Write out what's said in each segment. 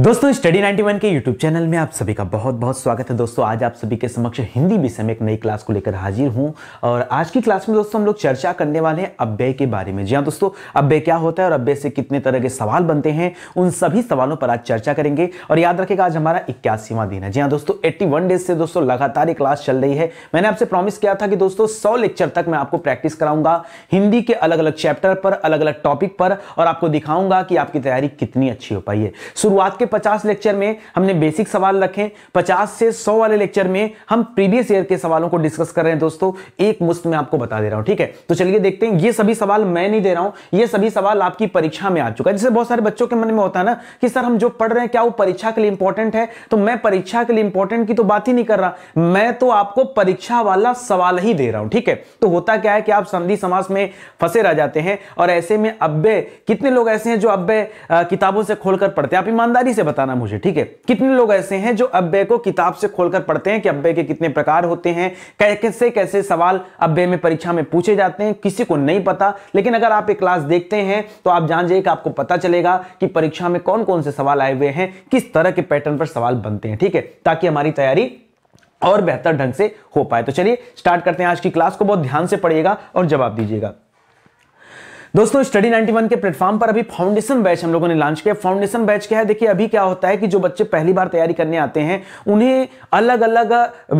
दोस्तों स्टडी 91 के YouTube channel में आप सभी का बहुत बहुत स्वागत है दोस्तों आज आप सभी के समक्ष हिंदी विषय में एक नई क्लास को लेकर हाजिर हूं और आज की क्लास में दोस्तों हम लोग चर्चा करने वाले हैं अव्यय के बारे में जी हाँ दोस्तों अव्यय क्या होता है और अव्यय से कितने तरह के सवाल बनते हैं उन सभी सवालों पर आज चर्चा करेंगे और याद रखेगा आज हमारा इक्यासीवा दिन है जी हाँ दोस्तों एट्टी डेज से दोस्तों लगातार ये क्लास चल रही है मैंने आपसे प्रॉमिस किया था कि दोस्तों सौ लेक्चर तक मैं आपको प्रैक्टिस कराऊंगा हिंदी के अलग अलग चैप्टर पर अलग अलग टॉपिक पर और आपको दिखाऊंगा कि आपकी तैयारी कितनी अच्छी हो पाई है शुरुआत के के 50 लेक्चर में हमने बेसिक सवाल रखे 50 से 100 वाले लेक्चर में हम प्रीवियस ईयर के सवालों को डिस्कस कर रहे हैं दोस्तों एक मुफ्त में आपको बता दे रहा हूं ठीक है तो चलिए देखते हैं ये सभी सवाल मैं नहीं दे रहा हूं ये सभी सवाल आपकी परीक्षा में आ चुका है जैसे बहुत सारे बच्चों के मन में होता है ना कि सर हम जो पढ़ रहे हैं क्या वो परीक्षा के लिए इंपॉर्टेंट है तो मैं परीक्षा के लिए इंपॉर्टेंट की तो बात ही नहीं कर रहा मैं तो आपको परीक्षा वाला सवाल ही दे रहा हूं ठीक है तो होता क्या है कि आप संधि समाज में फंसे रह जाते हैं और ऐसे में अब्बे कितने लोग ऐसे हैं जो अब्बे किताबों से खोलकर पढ़ते हैं आप ईमानदारी से बताना मुझे ठीक है कितने लोग ऐसे हैं जो अब्बे को किताब से खोलकर पढ़ते हैं कि अब्बे के कितने प्रकार होते हैं कैसे कैसे सवाल अब्बे में परीक्षा में पूछे जाते हैं किसी को नहीं पता लेकिन अगर आप एक क्लास देखते हैं तो आप जान जाइए कि आपको पता चलेगा कि परीक्षा में कौन कौन से सवाल आए हुए हैं किस तरह के पैटर्न पर सवाल बनते हैं ठीक है ताकि हमारी तैयारी और बेहतर ढंग से हो पाए तो चलिए स्टार्ट करते हैं आज की क्लास को बहुत ध्यान से पढ़िएगा और जवाब दीजिएगा दोस्तों स्टडी 91 के प्लेटफॉर्म पर अभी फाउंडेशन बैच हम लोगों ने लॉन्च किया फाउंडेशन बैच क्या है देखिए अभी क्या होता है कि जो बच्चे पहली बार तैयारी करने आते हैं उन्हें अलग अलग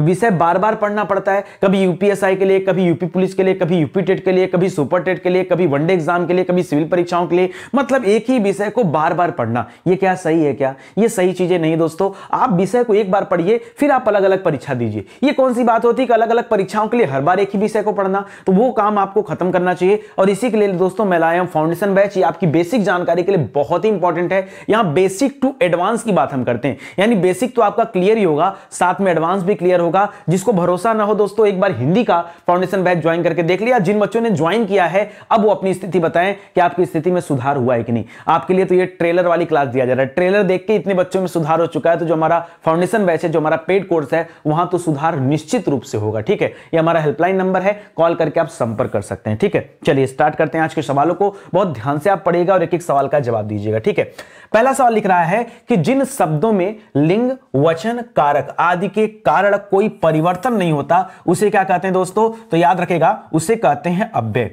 विषय बार बार पढ़ना पड़ता है कभी यूपीएसआई के लिए कभी यूपी पुलिस के लिए कभी यूपी टेट के लिए कभी सुपर टेट के लिए कभी वनडे एग्जाम के लिए कभी सिविल परीक्षाओं के लिए मतलब एक ही विषय को बार बार पढ़ना ये क्या सही है क्या ये सही चीजें नहीं दोस्तों आप विषय को एक बार पढ़िए फिर आप अलग अलग परीक्षा दीजिए ये कौन सी बात होती है कि अलग अलग परीक्षाओं के लिए हर बार एक ही विषय को पढ़ना तो वो काम आपको खत्म करना चाहिए और इसी के लिए दोस्तों मेलायम फाउंडेशन बैच ये आपकी बेसिक जानकारी के लिए बहुत ही इंपॉर्टेंट है यहां बेसिक टू एडवांस की बात हम करते हैं यानी बेसिक तो आपका क्लियर ही होगा साथ में एडवांस भी क्लियर होगा जिसको भरोसा ना हो दोस्तों एक बार हिंदी का फाउंडेशन बैच ज्वाइन करके देख लिया जिन बच्चों ने ज्वाइन किया है अब वो अपनी स्थिति बताएं कि आपकी स्थिति में सुधार हुआ है कि नहीं आपके लिए तो ये ट्रेलर वाली क्लास दिया जा रहा है ट्रेलर देख के इतने बच्चों में सुधार हो चुका है तो जो हमारा फाउंडेशन बैच है जो हमारा पेड कोर्स है वहां तो सुधार निश्चित रूप से होगा ठीक है ये हमारा हेल्पलाइन नंबर है कॉल करके आप संपर्क कर सकते हैं ठीक है चलिए स्टार्ट करते हैं आज के सवालों को बहुत ध्यान से आप पढ़िएगा और एक एक सवाल का जवाब दीजिएगा ठीक है पहला सवाल लिख रहा है कि जिन शब्दों में लिंग वचन कारक आदि के कारण कोई परिवर्तन नहीं होता उसे क्या कहते हैं दोस्तों तो याद रखेगा उसे कहते हैं अव्यय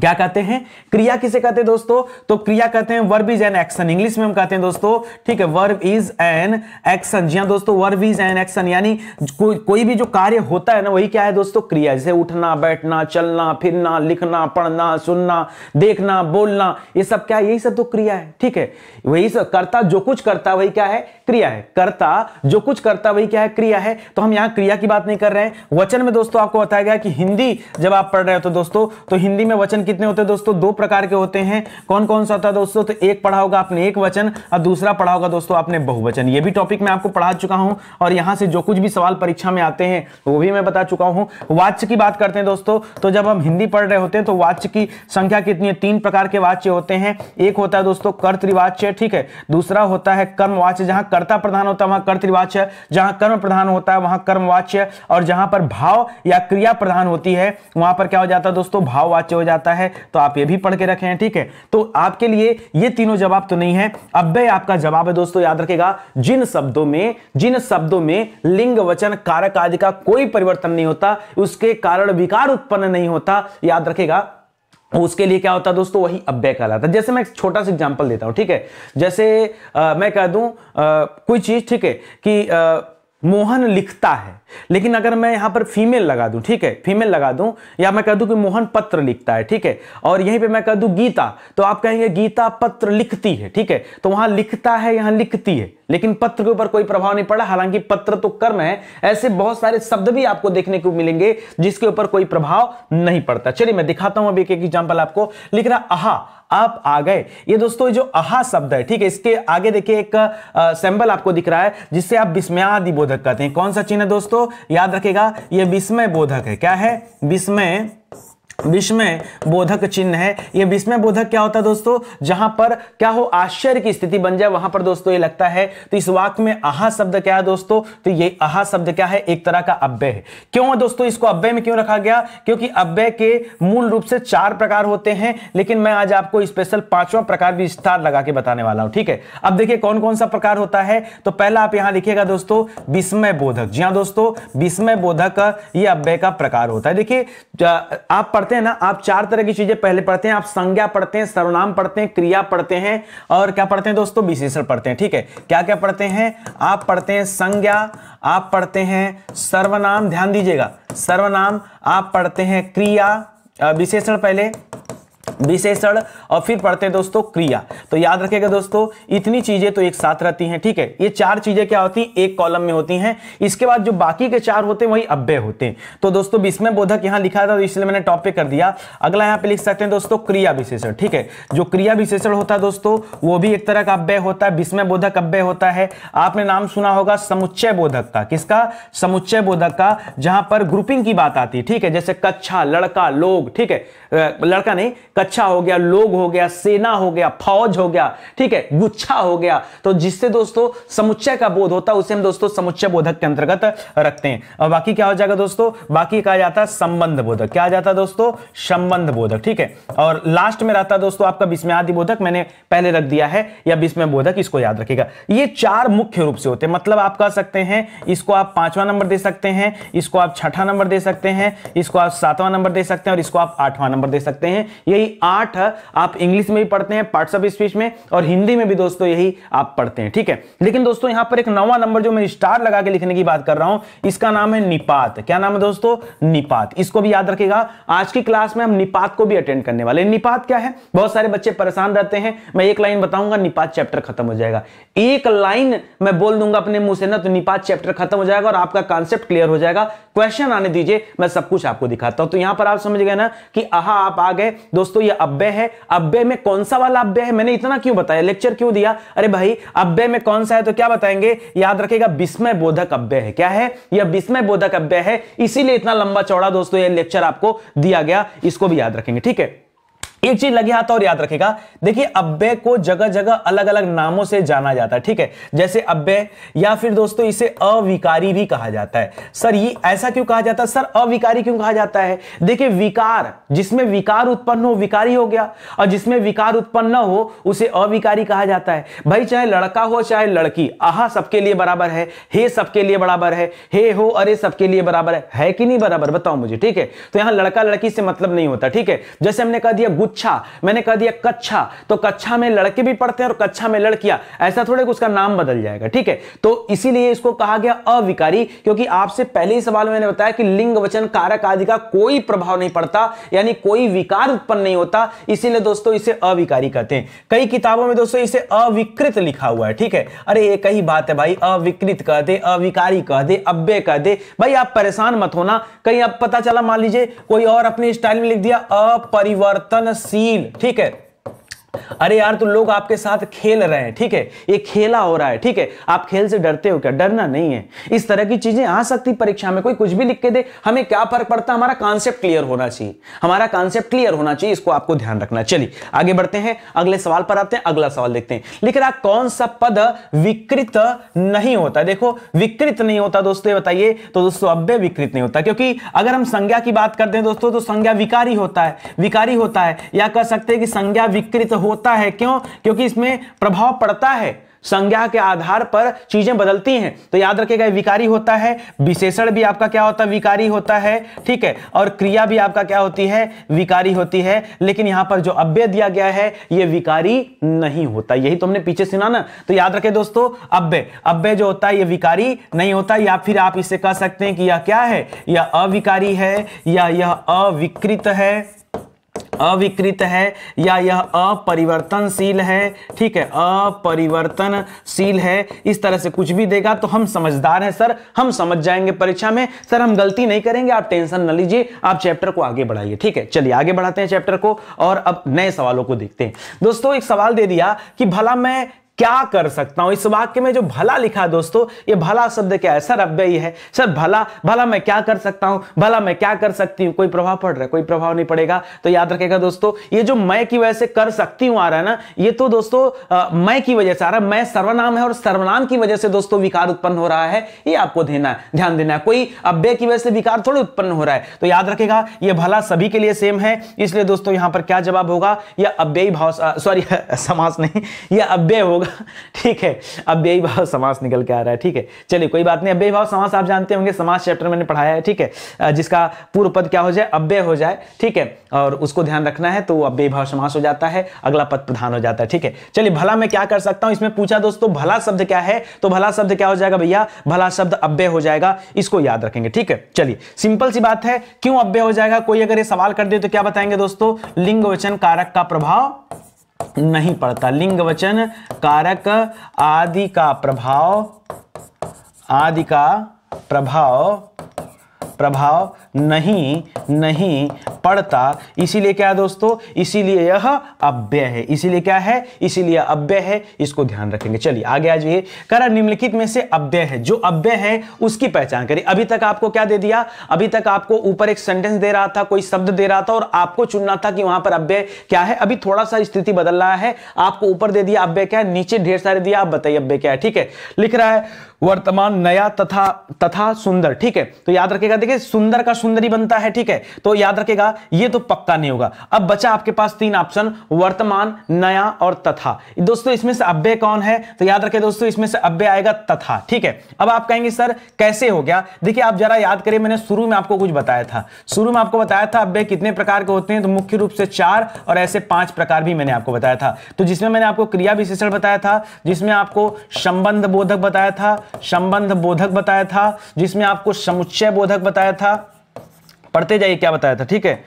क्या कहते हैं क्रिया किसे कहते हैं दोस्तों तो क्रिया कहते हैं verb is an action English में हम कहते हैं दोस्तों ठीक है वर्ब इज एन एक्शन जी हाँ दोस्तों वर्ब इज एन एक्शन यानी को, कोई भी जो कार्य होता है ना वही क्या है दोस्तों क्रिया जैसे उठना बैठना चलना फिरना लिखना पढ़ना सुनना देखना बोलना ये सब क्या है यही सब तो क्रिया है ठीक है वही सब करता जो कुछ करता वही क्या है क्रिया है करता जो कुछ करता वही क्या है क्रिया है तो हम यहाँ क्रिया की बात नहीं कर रहे हैं वचन में दोस्तों आपको बताया गया कि हिंदी जब आप पढ़ रहे हो तो दोस्तों तो हिंदी में वचन वचन कितने होते हैं दोस्तों दो प्रकार के होते हैं कौन कौन सा होता है दोस्तों तो एक पढ़ा होगा आपने एक वचन और दूसरा पढ़ा होगा दोस्तों आपने बहुवचन ये भी टॉपिक मैं आपको पढ़ा चुका हूं और यहां से जो कुछ भी सवाल परीक्षा में आते हैं वो भी मैं बता चुका हूं वाच्य की बात करते हैं दोस्तों तो जब हम हिंदी पढ़ रहे होते हैं तो वाच्य की संख्या कितनी है तीन प्रकार के वाच्य होते हैं एक होता है दोस्तों कर्तवाच्य ठीक है दूसरा होता है कर्मवाच्य जहां कर्ता प्रधान होता है वहां कर्तवाच्य जहां कर्म प्रधान होता है वहां कर्मवाच्य और जहां पर भाव या क्रिया प्रधान होती है वहां पर क्या हो जाता है दोस्तों भाववाच्य हो जाता है आता है तो आप ये भी पढ़ के रखें ठीक है तो आपके लिए ये तीनों जवाब तो नहीं है अब आपका जवाब है दोस्तों याद रखेगा जिन शब्दों में जिन शब्दों में लिंग वचन कारक आदि का कोई परिवर्तन नहीं होता उसके कारण विकार उत्पन्न नहीं होता याद रखेगा उसके लिए क्या होता है दोस्तों वही अव्यय कहलाता है जैसे मैं एक छोटा सा एग्जांपल देता हूं ठीक है जैसे आ, मैं कह दूं आ, कोई चीज ठीक है कि आ, मोहन लिखता है लेकिन अगर मैं यहां पर फीमेल लगा दूं ठीक है फीमेल लगा दूं या मैं कह दूं कि मोहन पत्र लिखता है ठीक है और यहीं पे मैं कह दूं गीता तो आप कहेंगे गीता पत्र लिखती है ठीक है तो वहां लिखता है यहां लिखती है लेकिन पत्र के ऊपर कोई प्रभाव नहीं पड़ा हालांकि पत्र तो कर्म है ऐसे बहुत सारे शब्द भी आपको देखने को मिलेंगे जिसके ऊपर कोई प्रभाव नहीं पड़ता चलिए मैं दिखाता हूं अभी एक एग्जाम्पल आपको लिख रहा आहा आप आ गए ये दोस्तों जो अहा शब्द है ठीक है इसके आगे देखिए एक सिंबल आपको दिख रहा है जिससे आप विस्मयादि बोधक कहते हैं कौन सा चिन्ह है दोस्तों याद रखेगा यह विस्मय बोधक है क्या है विस्मय विस्मय बोधक चिन्ह है ये विस्मय बोधक क्या होता है दोस्तों जहां पर क्या हो आश्चर्य की स्थिति बन जाए वहां पर दोस्तों ये लगता है तो इस वाक में आहा शब्द क्या है दोस्तों तो ये आहा शब्द क्या है एक तरह का अव्यय है क्यों है दोस्तों इसको अव्यय में क्यों रखा गया क्योंकि अव्यय के मूल रूप से चार प्रकार होते हैं लेकिन मैं आज आपको स्पेशल पांचवा प्रकार भी विस्तार लगा के बताने वाला हूं ठीक है अब देखिए कौन कौन सा प्रकार होता है तो पहला आप यहां लिखिएगा दोस्तों विस्मय बोधक जी हाँ दोस्तों विस्मय बोधक ये अव्यय का प्रकार होता है देखिए आप पढ़ते हैं ना आप चार तरह की चीजें पहले पढ़ते हैं आप संज्ञा पढ़ते हैं सर्वनाम पढ़ते हैं क्रिया पढ़ते हैं और क्या पढ़ते हैं दोस्तों विशेषण पढ़ते हैं ठीक है क्या क्या पढ़ते हैं आप पढ़ते हैं संज्ञा आप पढ़ते हैं सर्वनाम ध्यान दीजिएगा सर्वनाम आप पढ़ते हैं क्रिया विशेषण पहले विशेषण और फिर पढ़ते हैं दोस्तों क्रिया तो याद रखेगा दोस्तों इतनी चीजें तो एक साथ रहती हैं ठीक है ये चार चीजें क्या होती हैं एक कॉलम में होती हैं इसके बाद जो बाकी के चार होते हैं वही अव्यय होते हैं तो दोस्तों विस्मय बोधक यहां लिखा था तो इसलिए मैंने टॉप पे कर दिया अगला यहां पर लिख सकते हैं दोस्तों क्रिया विशेषण ठीक है जो क्रिया विशेषण होता है दोस्तों वो भी एक तरह का अव्यय होता है विस्मय बोधक अव्यय होता है आपने नाम सुना होगा समुच्चय बोधक का किसका समुच्चय बोधक का जहां पर ग्रुपिंग की बात आती है ठीक है जैसे कच्छा लड़का लोग ठीक है लड़का नहीं कच्छा हो गया लोग हो गया सेना हो गया फौज हो गया ठीक है गुच्छा हो गया तो जिससे दोस्तों समुच्चय का बोध होता है उसे हम दोस्तों समुच्चय बोधक के अंतर्गत रखते हैं और बाकी क्या हो जाएगा दोस्तों बाकी कहा जाता है संबंध बोधक क्या जाता है दोस्तों संबंध बोधक ठीक है और लास्ट में रहता है दोस्तों आपका विस्मय आदि बोधक मैंने पहले रख दिया है या विस्मय बोधक इसको याद रखेगा ये चार मुख्य रूप से होते हैं मतलब आप कह सकते हैं इसको आप पांचवा नंबर दे सकते हैं इसको आप छठा नंबर दे सकते हैं इसको आप सातवां नंबर दे सकते हैं और इसको आप आठवां नंबर दे सकते हैं ये यही आठ आप इंग्लिश में भी पढ़ते हैं पार्ट्स ऑफ स्पीच में और हिंदी में भी दोस्तों यही आप पढ़ते हैं ठीक है लेकिन दोस्तों यहां पर एक नवा नंबर जो मैं स्टार लगा के लिखने की बात कर रहा हूं इसका नाम है निपात क्या नाम है दोस्तों निपात इसको भी याद रखेगा आज की क्लास में हम निपात को भी अटेंड करने वाले निपात क्या है बहुत सारे बच्चे परेशान रहते हैं मैं एक लाइन बताऊंगा निपात चैप्टर खत्म हो जाएगा एक लाइन मैं बोल दूंगा अपने मुंह से ना तो निपात चैप्टर खत्म हो जाएगा और आपका कॉन्सेप्ट क्लियर हो जाएगा क्वेश्चन आने दीजिए मैं सब कुछ आपको दिखाता हूं तो यहां पर आप समझ गए ना कि आहा आप आ गए दोस्तों दोस्तों ये अब्बे है अब्बे में कौन सा वाला अब्बे है मैंने इतना क्यों बताया लेक्चर क्यों दिया अरे भाई अब्बे में कौन सा है तो क्या बताएंगे याद रखेगा विस्मय बोधक अब्बे है क्या है यह विस्मय बोधक अब्बे है इसीलिए इतना लंबा चौड़ा दोस्तों यह लेक्चर आपको दिया गया इसको भी याद रखेंगे ठीक है एक चीज लगे हाथ और याद रखेगा देखिए अब्बे को जगह जगह अलग अलग नामों से जाना जाता है ठीक है जैसे अब्बे या फिर दोस्तों इसे अविकारी भी कहा जाता है सर ये ऐसा क्यों कहा जाता है सर अविकारी क्यों कहा जाता है देखिए विकार जिसमें विकार उत्पन्न हो विकारी हो गया और जिसमें विकार उत्पन्न न हो उसे अविकारी कहा जाता है भाई चाहे लड़का हो चाहे लड़की आहा सबके लिए बराबर है हे सबके लिए बराबर है हे हो अरे सबके लिए बराबर है, कि नहीं बराबर बताओ मुझे ठीक है तो यहां लड़का लड़की से मतलब नहीं होता ठीक है जैसे हमने कहा दिया कुच्छा मैंने कह दिया कच्छा तो कच्छा में लड़के भी पढ़ते हैं और कच्छा में लड़कियां ऐसा थोड़े उसका नाम बदल जाएगा ठीक है तो इसीलिए इसको कहा गया अविकारी क्योंकि आपसे पहले ही सवाल मैंने बताया कि लिंग वचन कारक आदि का कोई प्रभाव नहीं पड़ता यानी कोई विकार उत्पन्न नहीं होता इसीलिए दोस्तों इसे अविकारी कहते हैं कई किताबों में दोस्तों इसे अविकृत लिखा हुआ है ठीक है अरे ये कही बात है भाई अविकृत कह दे अविकारी कह दे अब्बे कह दे भाई आप परेशान मत होना कहीं आप पता चला मान लीजिए कोई और अपने स्टाइल में लिख दिया अपरिवर्तन सील ठीक है अरे यार तो लोग आपके साथ खेल रहे हैं ठीक है ये खेला हो रहा है ठीक है आप खेल से डरते हो क्या डरना नहीं है इस तरह की चीजें आ सकती परीक्षा में कोई कुछ भी लिख के दे हमें क्या फर्क पड़ता हमारा कॉन्सेप्ट क्लियर होना चाहिए हमारा कॉन्सेप्ट क्लियर होना चाहिए इसको आपको ध्यान रखना चलिए आगे बढ़ते हैं अगले सवाल पर आते हैं अगला सवाल देखते हैं लिख रहा कौन सा पद विकृत नहीं होता देखो विकृत नहीं होता दोस्तों बताइए तो दोस्तों अब विकृत नहीं होता क्योंकि अगर हम संज्ञा की बात करते हैं दोस्तों तो संज्ञा विकारी होता है विकारी होता है या कह सकते हैं कि संज्ञा विकृत होता है क्यों क्योंकि इसमें प्रभाव पड़ता है संज्ञा के आधार पर चीजें बदलती हैं तो याद रखेगा विकारी होता है विशेषण भी आपका क्या होता है विकारी होता है ठीक है और क्रिया भी आपका क्या होती है विकारी होती है लेकिन यहां पर जो अव्यय दिया गया है यह विकारी नहीं होता यही तो हमने पीछे सुना ना तो याद रखे दोस्तों अव्यय अव्यय जो होता है यह विकारी नहीं होता या फिर आप इसे कह सकते हैं कि यह क्या है यह अविकारी है या यह अविकृत है अविकृत है या यह अपरिवर्तनशील है ठीक है अपरिवर्तनशील है इस तरह से कुछ भी देगा तो हम समझदार हैं सर हम समझ जाएंगे परीक्षा में सर हम गलती नहीं करेंगे आप टेंशन न लीजिए आप चैप्टर को आगे बढ़ाइए ठीक है चलिए आगे बढ़ाते हैं चैप्टर को और अब नए सवालों को देखते हैं दोस्तों एक सवाल दे दिया कि भला मैं क्या कर सकता हूं इस वाक्य में जो भला लिखा दोस्तों ये भला शब्द क्या है सर अब है सर भला भला मैं क्या कर सकता हूं भला मैं क्या कर सकती हूं कोई प्रभाव पड़ रहा है कोई प्रभाव नहीं पड़ेगा तो याद रखेगा दोस्तों ये जो मैं की वजह से कर सकती हूं आ रहा है ना ये तो दोस्तों आ, मैं की वजह से आ रहा है मैं सर्वनाम है और सर्वनाम की वजह से दोस्तों विकार उत्पन्न हो रहा है ये आपको देना है ध्यान देना है कोई अव्यय की वजह से विकार थोड़ी उत्पन्न हो रहा है तो याद रखेगा ये भला सभी के लिए सेम है इसलिए दोस्तों यहां पर क्या जवाब होगा यह अव्यय भाव सॉरी समाज नहीं यह अव्यय होगा ठीक है अव्ययी भाव समास निकल के आ रहा है ठीक है चलिए कोई बात नहीं अव्ययी भाव समास आप जानते होंगे समास चैप्टर मैंने पढ़ाया है ठीक है जिसका पूर्व पद क्या हो जाए अव्यय हो जाए ठीक है और उसको ध्यान रखना है तो अव्ययी भाव समास हो जाता है अगला पद प्रधान हो जाता है ठीक है चलिए भला मैं क्या कर सकता हूं इसमें पूछा दोस्तों भला शब्द क्या है तो भला शब्द क्या हो जाएगा भैया भला शब्द अव्यय हो जाएगा इसको याद रखेंगे ठीक है चलिए सिंपल सी बात है क्यों अव्यय हो जाएगा कोई अगर ये सवाल कर दे तो क्या बताएंगे दोस्तों लिंग वचन कारक का प्रभाव नहीं पड़ता लिंग वचन कारक आदि का प्रभाव आदि का प्रभाव प्रभाव नहीं नहीं पड़ता इसीलिए क्या दोस्तों इसीलिए यह अव्यय है इसीलिए क्या है इसीलिए अव्यय है इसको ध्यान रखेंगे चलिए आगे आ जाइए करा निम्नलिखित में से अव्यय है जो अव्यय है उसकी पहचान करें अभी तक आपको क्या दे दिया अभी तक आपको ऊपर एक सेंटेंस दे रहा था कोई शब्द दे रहा था और आपको चुनना था कि वहां पर अव्यय क्या है अभी थोड़ा सा स्थिति बदल रहा है आपको ऊपर दे दिया अव्यय क्या है नीचे ढेर सारे दिया आप बताइए अव्यय क्या है ठीक है लिख रहा है वर्तमान नया तथा तथा सुंदर ठीक है तो याद रखेगा देखिए सुंदर का सुंदर ही बनता है ठीक है तो याद रखेगा ये तो पक्का नहीं होगा अब बचा आपके पास तीन ऑप्शन वर्तमान नया और तथा दोस्तों इसमें से अव्यय कौन है तो याद रखे दोस्तों इसमें से अव्यय आएगा तथा ठीक है अब आप कहेंगे सर कैसे हो गया देखिए आप जरा याद करिए मैंने शुरू में आपको कुछ बताया था शुरू में आपको बताया था अव्यय कितने प्रकार के होते हैं तो मुख्य रूप से चार और ऐसे पांच प्रकार भी मैंने आपको बताया था तो जिसमें मैंने आपको क्रिया विशेषण बताया था जिसमें आपको संबंध बोधक बताया था संबंध बोधक बताया था जिसमें आपको समुच्चय बोधक बताया था पढ़ते जाइए क्या बताया था ठीक है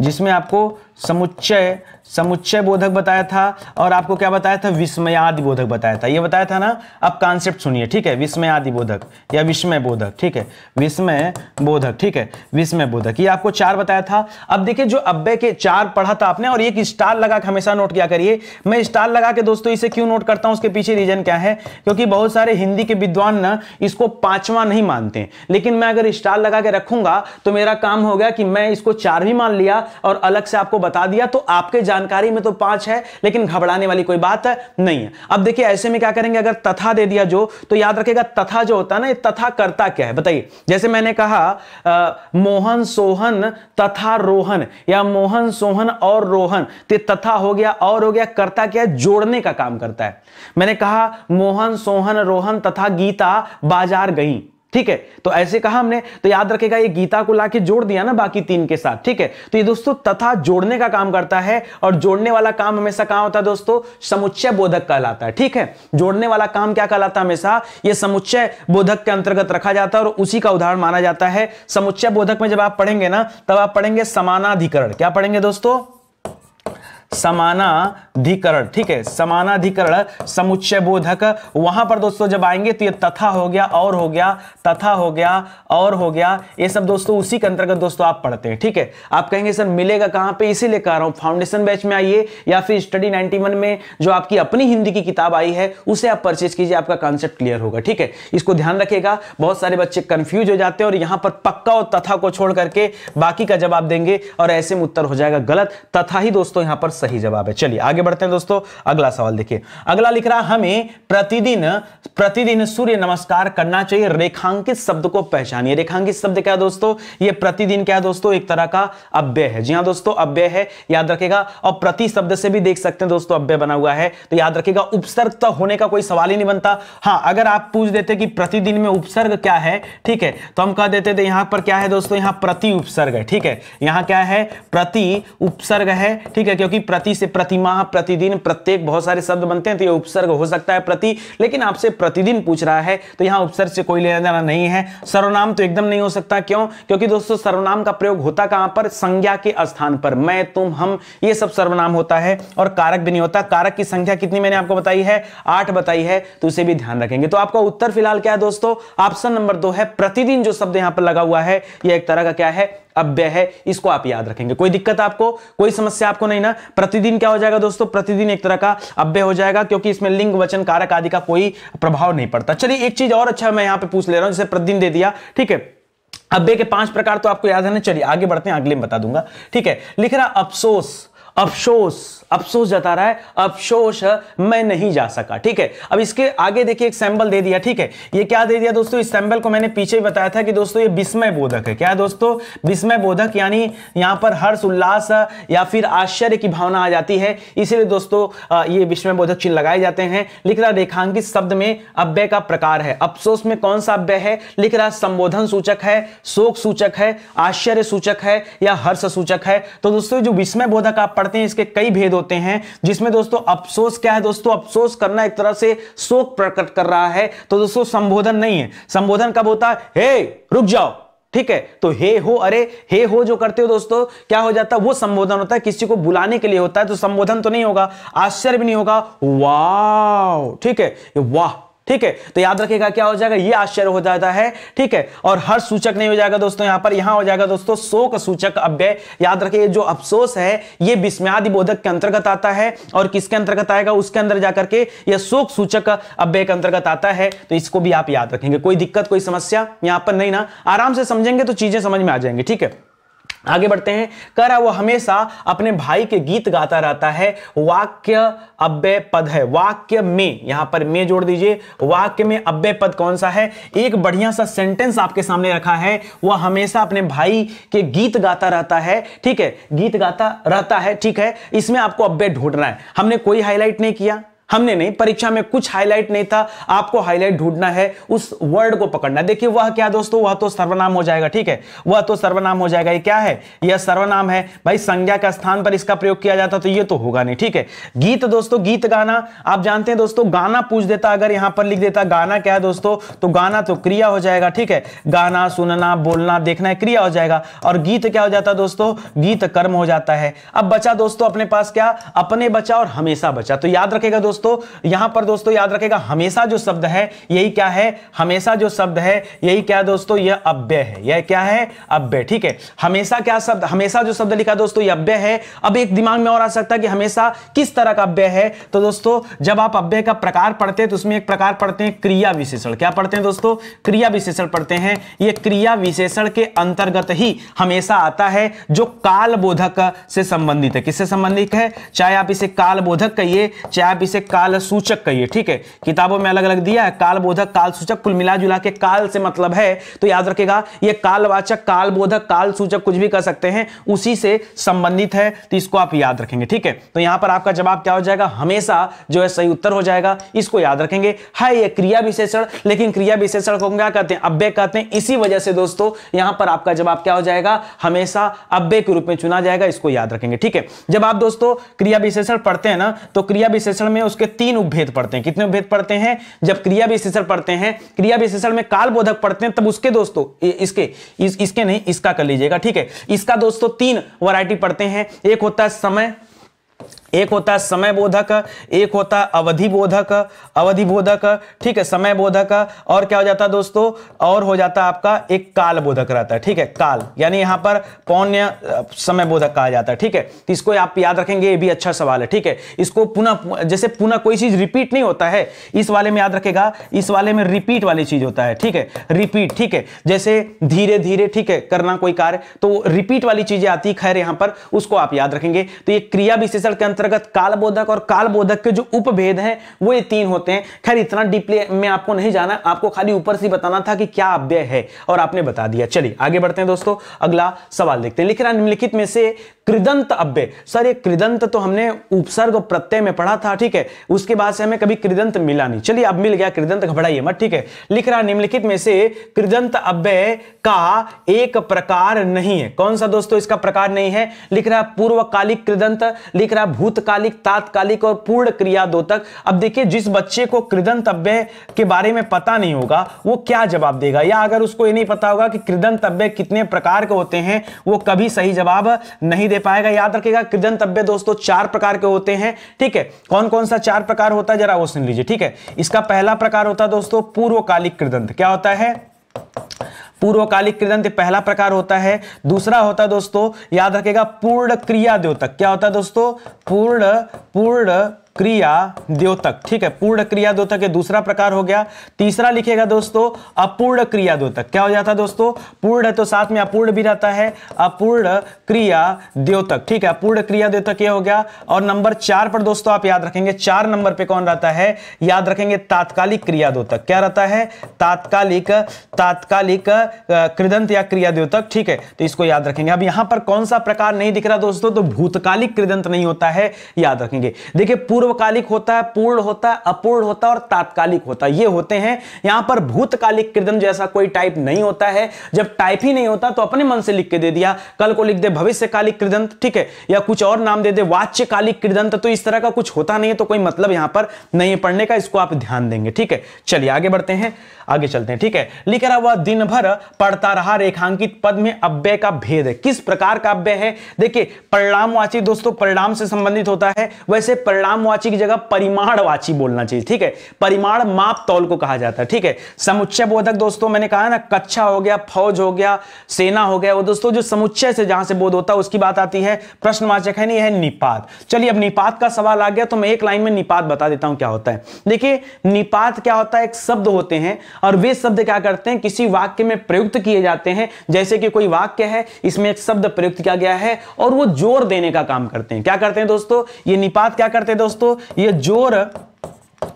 जिसमें आपको समुच्चय समुच्चय बोधक बताया था और आपको क्या बताया था विस्मयादि बोधक बताया था ये बताया था ना अब कॉन्सेप्ट सुनिए ठीक है विस्मयादि बोधक या विस्मय बोधक ठीक है विस्मय बोधक ठीक है विस्मय बोधक ये आपको चार बताया था अब देखिए जो अब्बे के चार पढ़ा था आपने और एक स्टार लगा के हमेशा नोट किया करिए मैं स्टार लगा के दोस्तों इसे क्यों नोट करता हूँ उसके पीछे रीजन क्या है क्योंकि बहुत सारे हिंदी के विद्वान ना इसको पांचवा नहीं मानते लेकिन मैं अगर स्टार लगा के रखूंगा तो मेरा काम हो गया कि मैं इसको चार भी मान लिया और अलग से आपको बता दिया तो आपके जानकारी में तो पांच है लेकिन घबराने वाली कोई बात है? नहीं है अब देखिए ऐसे में क्या करेंगे अगर तथा दे दिया जो तो याद रखेगा तथा जो होता है ना तथा करता क्या है बताइए जैसे मैंने कहा आ, मोहन सोहन तथा रोहन या मोहन सोहन और रोहन तो तथा हो गया और हो गया करता क्या है जोड़ने का काम करता है मैंने कहा मोहन सोहन रोहन तथा गीता बाजार गई ठीक है तो ऐसे कहा हमने तो याद रखेगा ये गीता को लाके जोड़ दिया ना बाकी तीन के साथ ठीक है तो ये दोस्तों तथा जोड़ने का काम करता है और जोड़ने वाला काम हमेशा कहा होता है दोस्तों समुच्चय बोधक कहलाता है ठीक है जोड़ने वाला काम क्या कहलाता है हमेशा ये समुच्चय बोधक के अंतर्गत रखा जाता है और उसी का उदाहरण माना जाता है समुच्चय बोधक में जब आप पढ़ेंगे ना तब आप पढ़ेंगे समानाधिकरण क्या पढ़ेंगे दोस्तों समानाधिकरण ठीक है समानाधिकरण समुच्चय बोधक वहां पर दोस्तों जब आएंगे तो ये तथा हो गया और हो गया तथा हो गया और हो गया ये सब दोस्तों उसी के अंतर्गत दोस्तों आप पढ़ते हैं ठीक है आप कहेंगे सर मिलेगा कहां पे इसीलिए कह रहा हूं फाउंडेशन बैच में आइए या फिर स्टडी वन में जो आपकी अपनी हिंदी की किताब आई है उसे आप परचेज कीजिए आपका कॉन्सेप्ट क्लियर होगा ठीक है इसको ध्यान रखेगा बहुत सारे बच्चे कंफ्यूज हो जाते हैं और यहां पर पक्का और तथा को छोड़ करके बाकी का जवाब देंगे और ऐसे में उत्तर हो जाएगा गलत तथा ही दोस्तों यहां पर सही जवाब है चलिए आगे बढ़ते हैं दोस्तों अगला सवाल देखिए अगला लिख रहा हमें प्रतिदिन प्रतिदिन सूर्य नमस्कार करना चाहिए रेखांकित शब्द को पहचानिए रेखांकित शब्द क्या है दोस्तों ये प्रतिदिन क्या है दोस्तों एक तरह का अव्यय है जी हाँ दोस्तों अव्यय है याद रखेगा और प्रति शब्द से भी देख सकते हैं दोस्तों अव्यय बना हुआ है तो याद रखेगा उपसर्ग तो होने का कोई सवाल ही नहीं बनता हाँ अगर आप पूछ देते कि प्रतिदिन में उपसर्ग क्या है ठीक है तो हम कह देते थे यहां पर क्या है दोस्तों यहां प्रति उपसर्ग है ठीक है यहां क्या है प्रति उपसर्ग है ठीक है क्योंकि प्रति से प्रतिमाह प्रतिदिन प्रत्येक बहुत सारे शब्द बनते हैं तो ये उपसर्ग हो सकता है प्रति लेकिन आपसे प्रतिदिन पूछ रहा है तो यहां उपसर्ग से कोई लेना देना नहीं है सर्वनाम तो एकदम नहीं हो सकता क्यों क्योंकि दोस्तों सर्वनाम का प्रयोग होता कहां पर संज्ञा के स्थान पर मैं तुम हम ये सब सर्वनाम होता है और कारक भी नहीं होता कारक की संख्या कितनी मैंने आपको बताई है आठ बताई है तो उसे भी ध्यान रखेंगे तो आपका उत्तर फिलहाल क्या है दोस्तों ऑप्शन नंबर दो है प्रतिदिन जो शब्द यहां पर लगा हुआ है यह एक तरह का क्या है अव्यय है इसको आप याद रखेंगे कोई दिक्कत आपको कोई समस्या आपको नहीं ना प्रतिदिन क्या हो जाएगा दोस्तों प्रतिदिन एक तरह का अव्यय हो जाएगा क्योंकि इसमें लिंग वचन कारक आदि का कोई प्रभाव नहीं पड़ता चलिए एक चीज और अच्छा मैं यहां पर पूछ ले रहा हूं जैसे प्रतिदिन दे दिया ठीक है अव्यय के पांच प्रकार तो आपको याद है ना चलिए आगे बढ़ते हैं अगले में बता दूंगा ठीक है लिख रहा अफसोस अफसोस अफसोस जता रहा है अफसोस हाँ, मैं नहीं जा सका ठीक है अब इसके आगे देखिए एक सैंपल दे दिया ठीक है ये क्या दे दिया दोस्तों इस सैंपल को मैंने पीछे बताया था कि दोस्तों ये विस्मय बोधक है क्या दोस्तों विस्मय बोधक यानी यहां पर हर्ष उल्लास हाँ, या फिर आश्चर्य की भावना आ जाती है इसीलिए दोस्तों हाँ, ये विस्मय बोधक चिन्ह लगाए जाते हैं लिख रहा रेखांकित शब्द में अव्यय का प्रकार है अफसोस में कौन सा अव्यय है लिख रहा संबोधन सूचक है शोक सूचक है आश्चर्य सूचक है या हर्ष सूचक है तो दोस्तों जो विस्मय बोधक आप पढ़ पढ़ते हैं इसके कई भेद होते हैं जिसमें दोस्तों अफसोस क्या है दोस्तों अफसोस करना एक तरह से शोक प्रकट कर रहा है तो दोस्तों संबोधन नहीं है संबोधन कब होता है हे रुक जाओ ठीक है तो हे हो अरे हे हो जो करते हो दोस्तों क्या हो जाता है वो संबोधन होता है किसी को बुलाने के लिए होता है तो संबोधन तो नहीं होगा आश्चर्य भी नहीं होगा वाह ठीक है वाह ठीक है तो याद रखिएगा क्या हो जाएगा ये आश्चर्य हो जाता है ठीक है और हर सूचक नहीं हो जाएगा दोस्तों यहां पर यहां हो जाएगा दोस्तों शोक सूचक अव्यय याद रखिए जो अफसोस है ये विस्म्यादि बोधक के अंतर्गत आता है और किसके अंतर्गत आएगा उसके अंदर जाकर के यह शोक सूचक अव्यय के अंतर्गत आता है तो इसको भी आप याद रखेंगे कोई दिक्कत कोई समस्या यहां पर नहीं ना आराम से समझेंगे तो चीजें समझ में आ जाएंगे ठीक है आगे बढ़ते हैं कर वो हमेशा अपने भाई के गीत गाता रहता है वाक्य अव्यय पद है वाक्य में यहां पर में जोड़ दीजिए वाक्य में अव्यय पद कौन सा है एक बढ़िया सा सेंटेंस आपके सामने रखा है वह हमेशा अपने भाई के गीत गाता रहता है ठीक है गीत गाता रहता है ठीक है इसमें आपको अव्यय ढूंढना है हमने कोई हाईलाइट नहीं किया हमने नहीं परीक्षा में कुछ हाईलाइट नहीं था आपको हाईलाइट ढूंढना है उस वर्ड को पकड़ना देखिए वह क्या दोस्तों वह तो सर्वनाम हो जाएगा ठीक है वह तो सर्वनाम हो जाएगा ये क्या है यह सर्वनाम है भाई संज्ञा का स्थान पर इसका प्रयोग किया जाता तो ये तो होगा नहीं ठीक है गीत दोस्तों गीत गाना आप जानते हैं दोस्तों गाना पूछ देता अगर यहां पर लिख देता गाना क्या है दोस्तों तो गाना तो क्रिया हो जाएगा ठीक है गाना सुनना बोलना देखना क्रिया हो जाएगा और गीत क्या हो जाता दोस्तों गीत कर्म हो जाता है अब बचा दोस्तों अपने पास क्या अपने बचा और हमेशा बचा तो याद रखेगा दोस्तों दोस्तों यहां पर दोस्तों याद रखेगा हमेशा जो शब्द है यही क्या है हमेशा जो शब्द है यही क्या दोस्तों यह अव्य है यह क्या है अव्य ठीक है हमेशा क्या शब्द हमेशा जो शब्द लिखा दोस्तों यह अव्य है अब एक दिमाग में और आ सकता है कि हमेशा किस तरह का अव्यय है तो दोस्तों जब आप अव्यय का प्रकार पढ़ते हैं तो उसमें एक प्रकार पढ़ते हैं क्रिया विशेषण क्या पढ़ते हैं दोस्तों क्रिया विशेषण पढ़ते हैं यह क्रिया विशेषण के अंतर्गत ही हमेशा आता है जो कालबोधक से संबंधित है किससे संबंधित है चाहे आप इसे कालबोधक कहिए चाहे आप इसे काल सूचक कहिए ठीक है किताबों में अलग अलग दिया है काल बोधक काल सूचक कुल मिला जुला के काल से मतलब है तो याद रखेगा ये कालवाचक काल बोधक काल सूचक कुछ भी कर सकते हैं उसी से संबंधित है तो इसको आप याद रखेंगे ठीक है तो यहां पर आपका जवाब क्या हो जाएगा हमेशा जो है सही उत्तर हो जाएगा इसको याद रखेंगे है ये क्रिया विशेषण लेकिन क्रिया विशेषण को क्या कहते हैं अव्यय कहते हैं इसी वजह से दोस्तों यहां पर आपका जवाब क्या हो जाएगा हमेशा अव्यय के रूप में चुना जाएगा इसको याद रखेंगे ठीक है जब आप दोस्तों क्रिया विशेषण पढ़ते हैं ना तो क्रिया विशेषण में उस उसके तीन उपभेद पढ़ते हैं कितने उपभेद पढ़ते हैं जब क्रिया विशेषण पढ़ते हैं क्रिया विशेषण में काल बोधक पढ़ते हैं तब उसके दोस्तों इसके इस, इसके नहीं इसका कर लीजिएगा ठीक है इसका दोस्तों तीन वरायटी पढ़ते हैं एक होता है समय एक होता है समय बोधक एक होता है अवधि बोधक अवधि बोधक ठीक है समय बोधक और क्या हो जाता है दोस्तों और हो जाता है आपका एक काल बोधक रहता है ठीक है काल यानी यहाँ पर पौण्य समय बोधक कहा जाता है ठीक है तो इसको आप याद रखेंगे ये भी अच्छा सवाल है ठीक है इसको पुनः जैसे पुनः कोई चीज रिपीट नहीं होता है इस वाले में याद रखेगा इस वाले में रिपीट वाली चीज होता है ठीक है रिपीट ठीक है जैसे धीरे धीरे ठीक है करना कोई कार्य तो रिपीट वाली चीजें आती खैर यहां पर उसको आप याद रखेंगे तो ये क्रिया विशेषण के अंतर्गत कालबोधक और कालबोधक के जो उपभेद हैं वो ये तीन होते हैं खैर इतना डीपली में आपको नहीं जाना आपको खाली ऊपर से बताना था कि क्या अव्यय है और आपने बता दिया चलिए आगे बढ़ते हैं दोस्तों अगला सवाल देखते हैं लिख रहा निम्नलिखित में से कृदंत अव्यय सर ये कृदंत तो हमने उपसर्ग प्रत्यय में पढ़ा था ठीक है उसके बाद से हमें कभी कृदंत मिला नहीं चलिए अब मिल गया कृदंत घबराइए मत ठीक है लिख रहा निम्नलिखित में से कृदंत अव्यय का एक प्रकार नहीं है कौन सा दोस्तों इसका प्रकार नहीं है लिख रहा पूर्वकालिक कृदंत लिख रहा भू भूतकालिक तात्कालिक और पूर्ण क्रिया दो तक अब देखिए जिस बच्चे को कृदन तब्बे के बारे में पता नहीं होगा वो क्या जवाब देगा या अगर उसको ये नहीं पता होगा कि कृदन तब्बे कितने प्रकार के होते हैं वो कभी सही जवाब नहीं दे पाएगा याद रखेगा कृदन तब्बे दोस्तों चार प्रकार के होते हैं ठीक है कौन कौन सा चार प्रकार होता है जरा वो सुन लीजिए ठीक है इसका पहला प्रकार होता है दोस्तों पूर्वकालिक कृदंत क्या होता है पूर्वकालिक कृदंत पहला प्रकार होता है दूसरा होता है दोस्तों याद रखेगा पूर्ण क्रिया द्योतक क्या होता है दोस्तों पूर्ण पूर्ण क्रिया द्योतक ठीक है पूर्ण क्रिया द्योतक ये दूसरा प्रकार हो गया तीसरा लिखेगा दोस्तों अपूर्ण क्रिया द्योतक क्या हो जाता है दोस्तों पूर्ण है तो साथ में अपूर्ण भी रहता है अपूर्ण क्रिया द्योतक ठीक है अपूर्ण क्रिया द्योतक ये हो गया और नंबर चार पर दोस्तों आप याद रखेंगे चार नंबर पे कौन रहता है याद रखेंगे तात्कालिक क्रिया द्योतक क्या रहता है तात्कालिक तात्कालिक कृदंत या क्रिया द्योतक ठीक है तो इसको याद रखेंगे अब यहां पर कौन सा प्रकार नहीं दिख रहा दोस्तों तो भूतकालिक कृदंत नहीं होता है याद रखेंगे देखिए पूर्वकालिक होता है पूर्ण होता है अपूर्ण होता है और तात्कालिक होता है ये होते हैं यहां पर भूतकालिक कृदंत जैसा कोई टाइप नहीं होता है जब टाइप ही नहीं होता तो अपने मन से लिख के दे दिया कल को लिख दे भविष्यकालिक कृदंत ठीक है या कुछ और नाम दे दे वाच्यकालिक कृदंत तो इस तरह का कुछ होता नहीं है तो कोई मतलब यहां पर नहीं पढ़ने का इसको आप ध्यान देंगे ठीक है चलिए आगे बढ़ते हैं आगे चलते हैं ठीक है लिख रहा वह दिन भर पढ़ता रहा रेखांकित पद में अव्यय का भेद है किस प्रकार का अव्यय है देखिए परिणामवाची दोस्तों परिणाम से संबंधित होता है वैसे परिणामवाची की जगह परिमाणवाची बोलना चाहिए ठीक है परिमाण माप तौल को कहा जाता है ठीक है समुच्चय बोधक दोस्तों मैंने कहा ना कच्छा हो गया फौज हो गया सेना हो गया वो दोस्तों जो समुच्चय से जहां से बोध होता है उसकी बात आती है प्रश्नवाचक है नहीं है निपात चलिए अब निपात का सवाल आ गया तो मैं एक लाइन में निपात बता देता हूं क्या होता है देखिए निपात क्या होता है एक शब्द होते हैं और वे शब्द क्या करते हैं किसी वाक्य में प्रयुक्त किए जाते हैं जैसे कि कोई वाक्य है इसमें एक शब्द प्रयुक्त किया गया है और वो जोर देने का काम करते हैं क्या करते हैं दोस्तों ये निपात क्या करते हैं दोस्तों ये जोर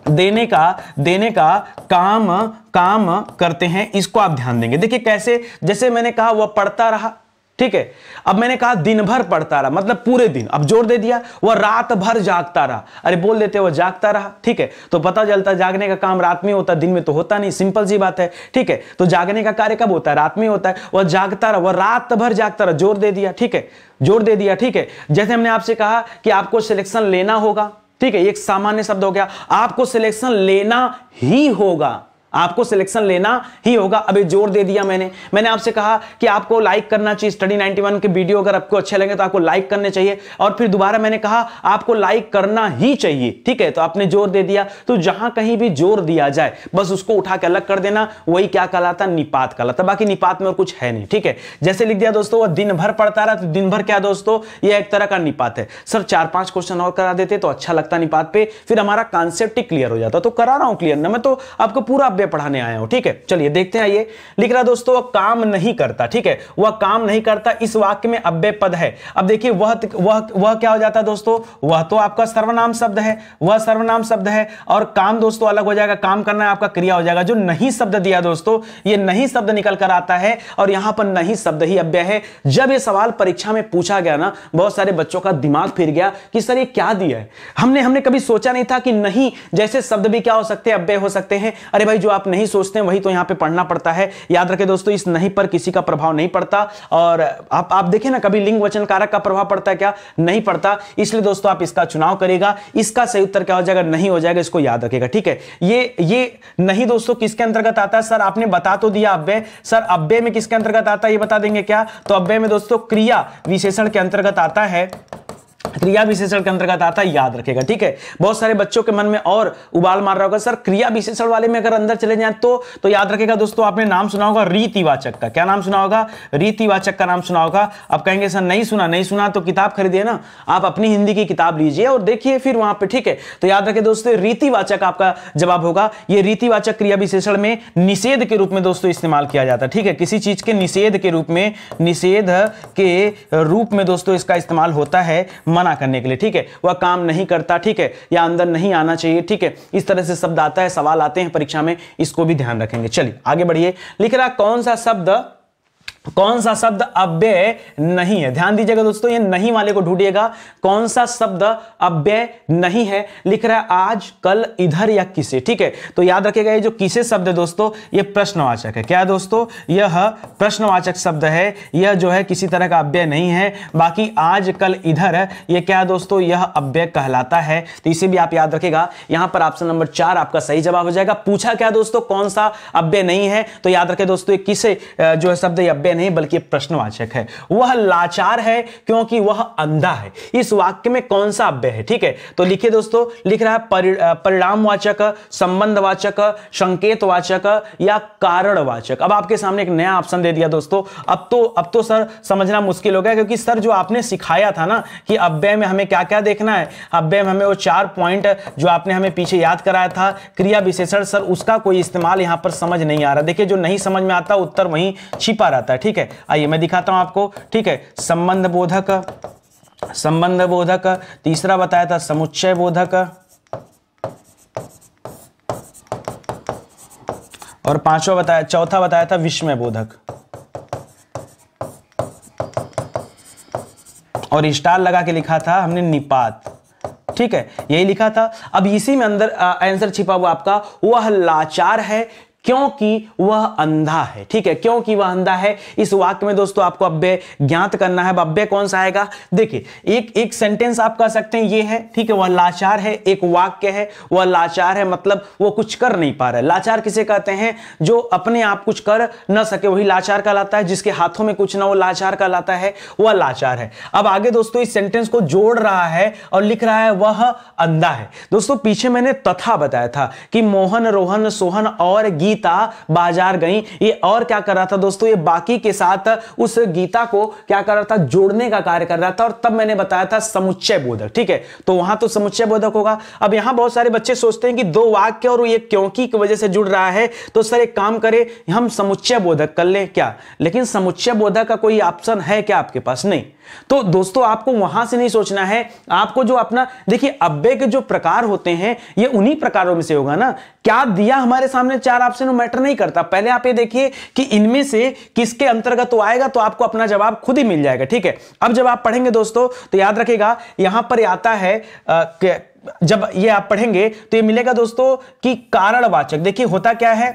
देने का देने का काम काम करते हैं इसको आप ध्यान देंगे देखिए कैसे जैसे मैंने कहा वह पढ़ता रहा ठीक है अब मैंने कहा दिन भर पढ़ता रहा मतलब पूरे दिन अब जोर दे दिया वह रात भर जागता रहा अरे बोल देते वह जागता रहा ठीक है तो पता चलता जागने का काम रात में होता दिन में तो होता नहीं सिंपल सी बात है ठीक है तो जागने का कार्य कब होता है रात में होता है वह जागता रहा वह रात भर जागता रहा जोर दे दिया ठीक है जोर दे दिया ठीक है जैसे हमने आपसे कहा कि आपको सिलेक्शन लेना होगा ठीक है एक सामान्य शब्द हो गया आपको सिलेक्शन लेना ही होगा आपको सिलेक्शन लेना ही होगा अभी जोर दे दिया मैंने मैंने आपसे कहा कि आपको लाइक करना चाहिए स्टडी 91 के वीडियो अगर आपको अच्छे लगे तो आपको लाइक करने चाहिए और फिर दोबारा मैंने कहा आपको लाइक करना ही चाहिए ठीक है तो आपने जोर दे दिया तो जहां कहीं भी जोर दिया जाए बस उसको उठा के अलग कर देना वही क्या कहलाता निपात कहलाता बाकी निपात में और कुछ है नहीं ठीक है जैसे लिख दिया दोस्तों दिन भर पढ़ता रहा तो दिन भर क्या दोस्तों ये एक तरह का निपात है सर चार पांच क्वेश्चन और करा देते तो अच्छा लगता निपात पे फिर हमारा कॉन्सेप्ट ही क्लियर हो जाता तो करा रहा हूं क्लियर ना मैं तो आपको पूरा पे पढ़ाने आया हूं ठीक है चलिए देखते हैं आइए लिख रहा दोस्तों वह काम नहीं करता ठीक है वह काम नहीं करता इस वाक्य में अव्य पद है अब देखिए वह वह वह क्या हो जाता है दोस्तों वह तो आपका सर्वनाम शब्द है वह सर्वनाम शब्द है और काम दोस्तों अलग हो जाएगा काम करना आपका क्रिया हो जाएगा जो नहीं शब्द दिया दोस्तों ये नहीं शब्द निकल कर आता है और यहां पर नहीं शब्द ही अव्य है जब ये सवाल परीक्षा में पूछा गया ना बहुत सारे बच्चों का दिमाग फिर गया कि सर ये क्या दिया है हमने हमने कभी सोचा नहीं था कि नहीं जैसे शब्द भी क्या हो सकते हैं अव्यय हो सकते हैं अरे भाई जो आप नहीं सोचते हैं वही तो यहां पे पढ़ना पड़ता है याद रखें दोस्तों इस नहीं पर किसी का प्रभाव नहीं पड़ता और आप आप देखें ना कभी लिंग वचन कारक का प्रभाव पड़ता है क्या नहीं पड़ता इसलिए दोस्तों आप इसका चुनाव करेगा इसका सही उत्तर क्या हो जाएगा नहीं हो जाएगा इसको याद रखेगा ठीक है ये ये नहीं दोस्तों किसके अंतर्गत आता है सर आपने बता तो दिया अव्यय सर अव्यय में किसके अंतर्गत आता है ये बता देंगे क्या तो अव्यय में दोस्तों क्रिया विशेषण के अंतर्गत आता है क्रिया विशेषण के अंतर्गत आता है याद रखेगा ठीक है बहुत सारे बच्चों के मन में और उबाल मार रहा होगा सर क्रिया विशेषण वाले में अगर अंदर चले जाए तो तो याद रखेगा दोस्तों आपने नाम सुना होगा रीतिवाचक का क्या नाम सुना होगा रीतिवाचक का नाम सुना होगा आप कहेंगे सर नहीं सुना नहीं सुना तो किताब खरीदिए ना आप अपनी हिंदी की किताब लीजिए और देखिए फिर वहां पर ठीक है तो याद रखे दोस्तों रीतिवाचक आपका जवाब होगा ये रीतिवाचक क्रिया विशेषण में निषेध के रूप में दोस्तों इस्तेमाल किया जाता है ठीक है किसी चीज के निषेध के रूप में निषेध के रूप में दोस्तों इसका इस्तेमाल होता है मना करने के लिए ठीक है वह काम नहीं करता ठीक है या अंदर नहीं आना चाहिए ठीक है इस तरह से शब्द आता है सवाल आते हैं परीक्षा में इसको भी ध्यान रखेंगे चलिए आगे बढ़िए लिख रहा कौन सा शब्द कौन सा शब्द अव्यय नहीं है ध्यान दीजिएगा दोस्तों ये नहीं वाले को ढूंढिएगा कौन सा शब्द अव्यय नहीं है लिख रहा है आज कल इधर या किसे ठीक है तो याद रखिएगा ये जो किसे शब्द है दोस्तों ये प्रश्नवाचक है क्या दोस्तों यह प्रश्नवाचक शब्द है यह जो है किसी तरह का अव्यय नहीं है बाकी आज कल इधर यह क्या दोस्तों यह अव्यय कहलाता है तो इसे भी आप याद रखेगा यहां पर ऑप्शन नंबर चार आपका सही जवाब हो जाएगा पूछा क्या दोस्तों कौन सा अव्यय नहीं है तो याद रखे दोस्तों किसे जो है शब्द अव्यय प्रत्यय नहीं बल्कि प्रश्नवाचक है वह लाचार है क्योंकि वह अंधा है इस वाक्य में कौन सा अव्यय है ठीक है तो लिखिए दोस्तों लिख रहा है परि, परिणामवाचक संबंधवाचक संकेतवाचक या कारणवाचक अब आपके सामने एक नया ऑप्शन दे दिया दोस्तों अब तो अब तो सर समझना मुश्किल हो गया क्योंकि सर जो आपने सिखाया था ना कि अव्यय में हमें क्या क्या देखना है अव्यय में हमें वो चार पॉइंट जो आपने हमें पीछे याद कराया था क्रिया विशेषण सर उसका कोई इस्तेमाल यहां पर समझ नहीं आ रहा देखिए जो नहीं समझ में आता उत्तर वहीं छिपा रहता है ठीक है आइए मैं दिखाता हूं आपको ठीक है संबंध बोधक संबंध बोधक तीसरा बताया था समुच्चय बोधक और पांचवा बताया चौथा बताया था विषमय बोधक और स्टार लगा के लिखा था हमने निपात ठीक है यही लिखा था अब इसी में अंदर आंसर छिपा हुआ आपका वह लाचार है क्योंकि वह अंधा है ठीक है क्योंकि वह अंधा है इस वाक्य में दोस्तों आपको अव्यय ज्ञात करना है अव्यय कौन सा आएगा देखिए एक एक सेंटेंस आप कह सकते हैं ये है ठीक है वह लाचार है एक वाक्य है वह लाचार है मतलब वह कुछ कर नहीं पा रहा है लाचार किसे कहते हैं जो अपने आप कुछ कर न सके वही लाचार कहलाता है जिसके हाथों में कुछ ना वो लाचार कहलाता है वह लाचार है अब आगे दोस्तों इस सेंटेंस को जोड़ रहा है और लिख रहा है वह अंधा है दोस्तों पीछे मैंने तथा बताया था कि मोहन रोहन सोहन और गीत गीता बाजार गई ये और क्या कर रहा था दोस्तों ये बाकी के साथ उस गीता को क्या कर रहा था जोड़ने का कार्य कर रहा था और तब मैंने बताया था समुच्चय बोधक ठीक है तो वहां तो समुच्चय बोधक होगा अब यहां बहुत सारे बच्चे सोचते हैं कि दो वाक्य और ये क्योंकि की वजह से जुड़ रहा है तो सर एक काम करे हम समुच्चय बोधक कर ले क्या लेकिन समुच्चय बोधक का कोई ऑप्शन है क्या आपके पास नहीं तो दोस्तों आपको वहां से नहीं सोचना है आपको जो अपना देखिए अब्बे के जो प्रकार होते हैं ये उन्हीं प्रकारों में से होगा ना क्या दिया हमारे सामने चार ऑप्शन ऑप्शन मैटर नहीं करता पहले आप ये देखिए कि इनमें से किसके अंतर्गत तो आएगा तो आपको अपना जवाब खुद ही मिल जाएगा ठीक है अब जब आप पढ़ेंगे दोस्तों तो याद रखेगा यहां पर आता है आ, जब ये आप पढ़ेंगे तो ये मिलेगा दोस्तों कि कारणवाचक देखिए होता क्या है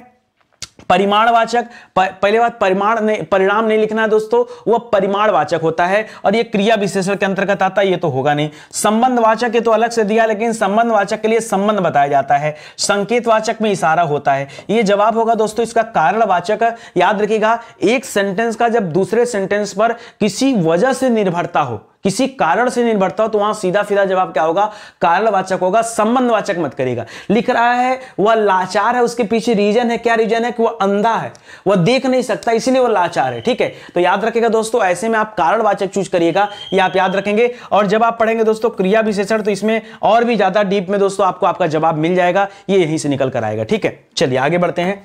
परिमाणवाचक पहले बात परिमाण ने परिणाम नहीं लिखना है दोस्तों वह परिमाणवाचक होता है और ये क्रिया विशेषण के अंतर्गत आता है ये तो होगा नहीं संबंधवाचक ये तो अलग से दिया लेकिन संबंधवाचक के लिए संबंध बताया जाता है संकेतवाचक में इशारा होता है ये जवाब होगा दोस्तों इसका कारणवाचक याद रखिएगा एक सेंटेंस का जब दूसरे सेंटेंस पर किसी वजह से निर्भरता हो किसी कारण से निर्भरता हो तो वहां सीधा सीधा जवाब क्या होगा कारणवाचक होगा संबंधवाचक मत करेगा लिख रहा है वह लाचार है उसके पीछे रीजन है क्या रीजन है कि वह अंधा है वह देख नहीं सकता इसीलिए वह लाचार है ठीक है तो याद रखेगा दोस्तों ऐसे में आप कारणवाचक चूज करिएगा यह आप याद रखेंगे और जब आप पढ़ेंगे दोस्तों क्रिया विशेषण तो इसमें और भी ज्यादा डीप में दोस्तों आपको आपका जवाब मिल जाएगा ये यहीं से निकल कर आएगा ठीक है चलिए आगे बढ़ते हैं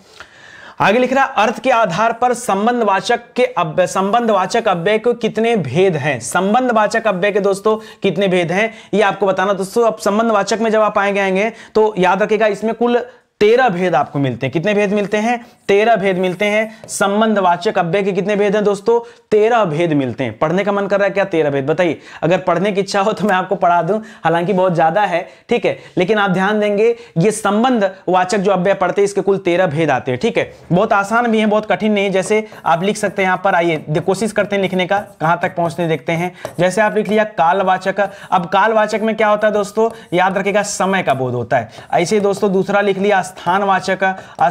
आगे लिख रहा अर्थ के आधार पर संबंधवाचक के अव्य संबंधवाचक अव्यय के कितने भेद हैं संबंधवाचक अव्यय के दोस्तों कितने भेद हैं ये आपको बताना दोस्तों अब संबंधवाचक में जब आप आएंगे आएंगे तो याद रखेगा इसमें कुल तेरह भेद आपको मिलते हैं कितने भेद मिलते हैं तेरह भेद मिलते हैं संबंधवाचक अव्यय के कितने भेद हैं दोस्तों तेरह भेद मिलते हैं पढ़ने का मन कर रहा है क्या तेरह भेद बताइए अगर पढ़ने की इच्छा हो तो मैं आपको पढ़ा दूं हालांकि बहुत ज्यादा है ठीक है लेकिन आप ध्यान देंगे ये संबंध वाचक जो अव्यय पढ़ते हैं इसके कुल तेरह भेद आते हैं ठीक है बहुत आसान भी है बहुत कठिन नहीं जैसे आप लिख सकते हैं यहां पर आइए कोशिश करते हैं लिखने का कहां तक पहुंचने देखते हैं जैसे आप लिख लिया कालवाचक अब कालवाचक में क्या होता है दोस्तों याद रखेगा समय का बोध होता है ऐसे दोस्तों दूसरा लिख लिया स्थानवाचक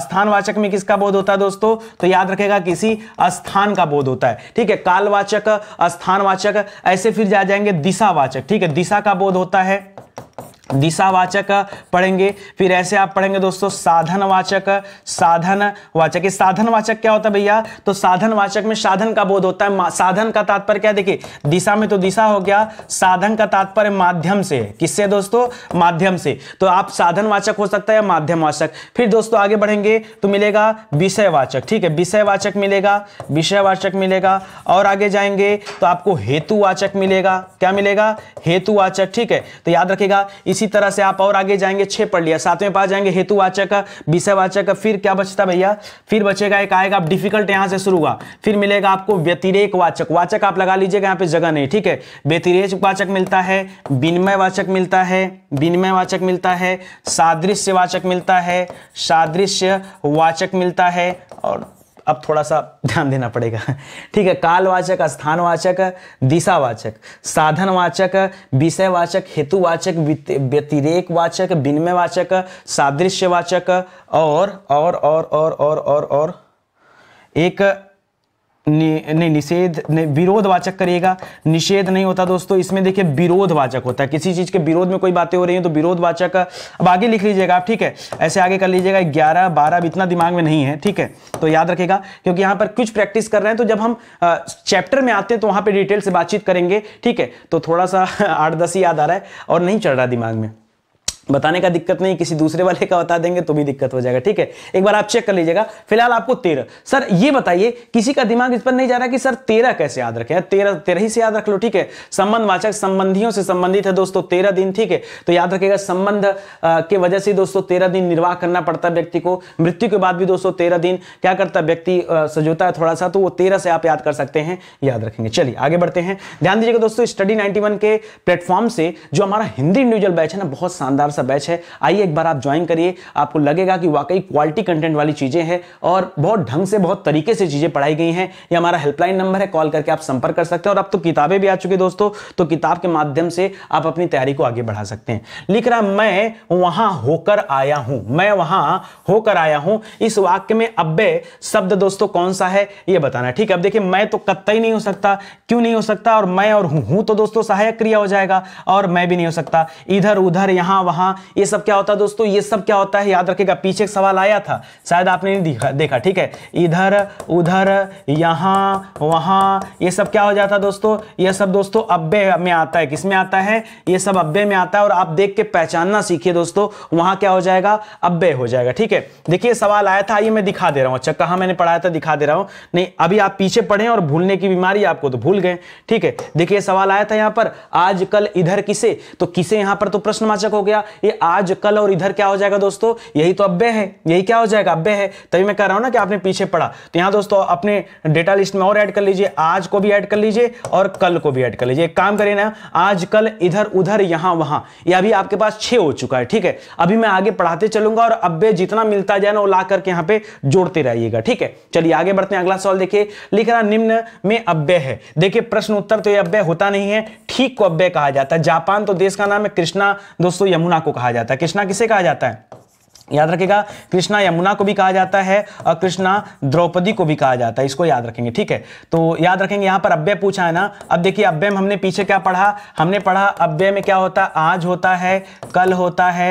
स्थानवाचक में किसका बोध होता है दोस्तों तो याद रखेगा किसी स्थान का बोध होता है ठीक है कालवाचक स्थानवाचक ऐसे फिर जा जाएंगे दिशावाचक ठीक है दिशा का बोध होता है दिशावाचक पढ़ेंगे फिर ऐसे आप पढ़ेंगे दोस्तों साधनवाचक साधन वाचक साधनवाचक क्या होता है भैया तो साधनवाचक में साधन का बोध होता है साधन का तात्पर्य क्या देखिए दिशा में तो दिशा हो गया साधन का तात्पर्य माध्यम से किससे दोस्तों माध्यम से तो आप साधनवाचक हो सकता है या माध्यमवाचक फिर दोस्तों आगे बढ़ेंगे तो मिलेगा विषयवाचक ठीक है विषयवाचक मिलेगा विषयवाचक मिलेगा और आगे जाएंगे तो आपको हेतुवाचक मिलेगा क्या मिलेगा हेतुवाचक ठीक है तो याद रखेगा इसी इसी तरह से आप और आगे जाएंगे छह पढ़ लिया सातवें पास जाएंगे हेतुवाचक विषयवाचक फिर क्या बचता भैया फिर बचेगा एक आएगा आप डिफिकल्ट यहां से शुरू हुआ फिर मिलेगा आपको व्यतिरेक वाचक वाचक आप लगा लीजिएगा यहाँ पे जगह नहीं ठीक है व्यतिरेक वाचक मिलता है विनिमय वाचक मिलता है विनिमय वाचक मिलता है सादृश्य वाचक मिलता है सादृश्य वाचक मिलता है और अब थोड़ा सा ध्यान देना पड़ेगा ठीक है कालवाचक स्थानवाचक दिशावाचक साधनवाचक विषयवाचक हेतुवाचक व्यतिरेकवाचक विनिमयवाचक सादृश्यवाचक और और और और और और और एक नि, नहीं निषेध विरोधवाचक करिएगा निषेध नहीं होता दोस्तों इसमें देखिए विरोधवाचक होता है किसी चीज के विरोध में कोई बातें हो रही हैं तो विरोधवाचक अब आगे लिख लीजिएगा आप ठीक है ऐसे आगे कर लीजिएगा ग्यारह बारह अब इतना दिमाग में नहीं है ठीक है तो याद रखेगा क्योंकि यहाँ पर कुछ प्रैक्टिस कर रहे हैं तो जब हम चैप्टर में आते हैं तो वहाँ पर डिटेल से बातचीत करेंगे ठीक है तो थोड़ा सा आठ दस ही याद आ रहा है और नहीं चढ़ रहा दिमाग में बताने का दिक्कत नहीं किसी दूसरे वाले का बता देंगे तो भी दिक्कत हो जाएगा ठीक है एक बार आप चेक कर लीजिएगा फिलहाल आपको तेरह सर ये बताइए किसी का दिमाग इस पर नहीं जा रहा कि सर तेरह कैसे याद रखें तेरह तेरह ही से याद रख लो ठीक है संबंधवाचक संबंधियों से संबंधित है दोस्तों तेरह दिन ठीक है तो याद रखेगा संबंध के वजह से दोस्तों तेरह दिन निर्वाह करना पड़ता है व्यक्ति को मृत्यु के बाद भी दोस्तों तेरह दिन क्या करता है व्यक्ति सजोता है थोड़ा सा तो वो तेरह से आप याद कर सकते हैं याद रखेंगे चलिए आगे बढ़ते हैं ध्यान दीजिएगा दोस्तों स्टडी नाइनटी के प्लेटफॉर्म से जो हमारा हिंदी इंडिविजुअल बैच है ना बहुत शानदार सा बैच है आइए एक बार आप ज्वाइन करिए आपको लगेगा कि वाकई क्वालिटी कंटेंट वाली चीज़ें हैं और बहुत ढंग से बहुत तरीके से चीज़ें पढ़ाई गई हैं ये हमारा हेल्पलाइन नंबर है कॉल करके आप संपर्क कर सकते हैं और अब तो किताबें भी आ चुकी दोस्तों तो किताब के माध्यम से आप अपनी तैयारी को आगे बढ़ा सकते हैं लिख रहा मैं वहां होकर आया हूं मैं वहां होकर आया हूं इस वाक्य में अब्बे शब्द दोस्तों कौन सा है यह बताना ठीक है अब देखिए मैं तो कत्ता नहीं हो सकता क्यों नहीं हो सकता और मैं और हूं तो दोस्तों सहायक क्रिया हो जाएगा और मैं भी नहीं हो सकता इधर उधर यहां वहां हाँ ये सब क्या होता है दोस्तों ये सब क्या होता है याद रखेगा पीछे एक सवाल आया था शायद आपने नहीं देखा देखा ठीक है इधर उधर यहाँ वहाँ ये सब क्या हो जाता दोस्तों ये सब दोस्तों अब्बे में आता है किस में आता है ये सब अब्बे में आता है और आप देख के पहचानना सीखिए दोस्तों वहाँ क्या हो जाएगा अब्बे हो जाएगा ठीक है देखिए सवाल आया था ये मैं दिखा दे रहा हूँ अच्छा कहाँ मैंने पढ़ाया था दिखा दे रहा हूँ नहीं अभी आप पीछे पढ़े और भूलने की बीमारी आपको तो भूल गए ठीक है देखिए सवाल आया था यहाँ पर आजकल इधर किसे तो किसे यहाँ पर तो प्रश्नवाचक हो गया ये आज कल और इधर क्या हो जाएगा दोस्तों यही तो अब्बे है यही क्या हो जाएगा अब्बे है तभी मैं कह रहा हूं ना कि आपने पीछे पढ़ा तो यहां दोस्तों अपने डेटा लिस्ट में और ऐड कर लीजिए आज को भी ऐड कर लीजिए और कल को भी ऐड कर लीजिए एक काम करिए ना आज कल इधर उधर यहां वहां ये अभी आपके पास छः हो चुका है ठीक है अभी मैं आगे पढ़ाते चलूंगा और अब्बे जितना मिलता जाए ना वो ला करके यहां पर जोड़ते रहिएगा ठीक है चलिए आगे बढ़ते हैं अगला सवाल देखिए लिख रहा निम्न में अब्बे है देखिए प्रश्न उत्तर तो ये अब्बे होता नहीं है ठीक को अब्बे कहा जाता है जापान तो देश का नाम है कृष्णा दोस्तों यमुना को कहा जाता है कृष्णा किसे कहा जाता है याद रखेगा कृष्णा यमुना को भी कहा जाता है और कृष्णा द्रौपदी को भी कहा जाता है इसको याद रखेंगे ठीक है तो याद रखेंगे यहां पर अव्यय पूछा है ना अब देखिए अव्यय में हमने पीछे क्या पढ़ा हमने पढ़ा अव्यय में क्या होता है आज होता है कल होता है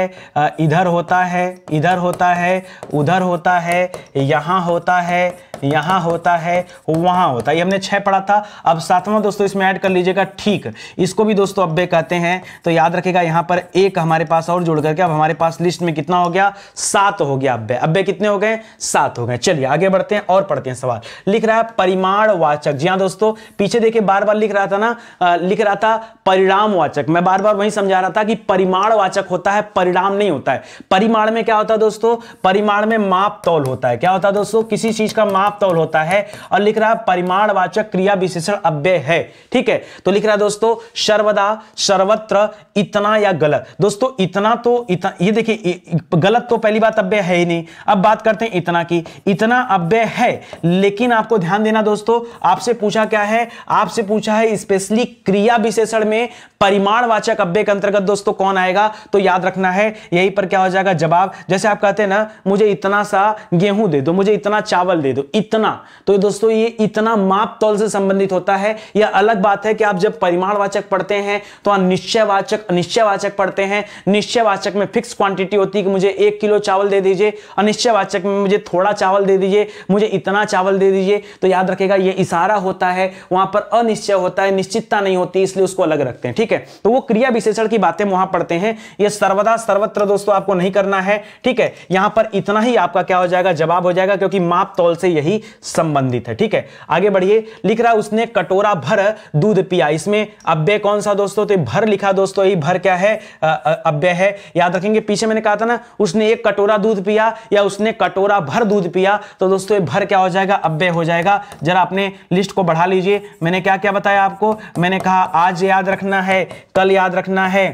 इधर होता है इधर होता है उधर होता है यहां होता है यहां होता है वहां होता है हमने छह पढ़ा था अब सातवां दोस्तों इसमें ऐड कर लीजिएगा ठीक इसको भी दोस्तों अब्बे कहते हैं तो याद रखेगा यहां पर एक हमारे पास और जुड़ करके अब हमारे पास लिस्ट में कितना हो गया सात हो गया अब्बे अब्बे कितने हो गए सात हो गए चलिए आगे बढ़ते हैं और पढ़ते हैं सवाल लिख रहा है परिमाण वाचक जी हाँ दोस्तों पीछे देखिए बार बार लिख रहा था ना लिख रहा था परिणाम वाचक मैं बार बार वही समझा रहा था कि परिमाण वाचक होता है परिणाम नहीं होता है परिमाण में क्या होता है दोस्तों परिमाण में माप तौल होता है क्या होता है दोस्तों किसी चीज का माप समाप्त तौल होता है और लिख रहा है परिमाणवाचक क्रिया विशेषण अव्यय है ठीक है तो लिख रहा है दोस्तों सर्वदा सर्वत्र इतना या गलत दोस्तों इतना तो इतना ये देखिए गलत तो पहली बात अव्यय है ही नहीं अब बात करते हैं इतना की इतना अव्यय है लेकिन आपको ध्यान देना दोस्तों आपसे पूछा क्या है आपसे पूछा है स्पेशली क्रिया विशेषण में परिमाणवाचक अव्यय के अंतर्गत दोस्तों कौन आएगा तो याद रखना है यही पर क्या हो जाएगा जवाब जैसे आप कहते हैं ना मुझे इतना सा गेहूं दे दो मुझे इतना चावल दे दो इतना तो दोस्तों ये इतना माप तौल से संबंधित होता है यह अलग बात है कि आप जब परिमाणवाचक पढ़ते हैं तो निश्चयवाचक निश्चयवाचक पढ़ते हैं निश्चयवाचक में फिक्स क्वांटिटी होती है कि मुझे एक किलो चावल दे दीजिए अनिश्चयवाचक में मुझे थोड़ा चावल दे दीजिए मुझे इतना चावल दे दीजिए तो याद रखेगा यह इशारा होता है वहां पर अनिश्चय होता है निश्चितता नहीं होती इसलिए उसको अलग रखते हैं ठीक है तो वो क्रिया विशेषण की बातें वहां पढ़ते हैं यह सर्वदा सर्वत्र दोस्तों आपको नहीं करना है ठीक है यहां पर इतना ही आपका क्या हो जाएगा जवाब हो जाएगा क्योंकि माप तौल से यही ही संबंधित है ठीक है आगे बढ़िए लिख रहा उसने कटोरा भर दूध पिया इसमें अव्यय कौन सा दोस्तों तो भर लिखा दोस्तों ये भर क्या है अव्यय है याद रखेंगे पीछे मैंने कहा था ना उसने एक कटोरा दूध पिया या उसने कटोरा भर दूध पिया तो दोस्तों भर क्या हो जाएगा अव्यय हो जाएगा जरा अपने लिस्ट को बढ़ा लीजिए मैंने क्या क्या बताया आपको मैंने कहा आज याद रखना है कल याद रखना है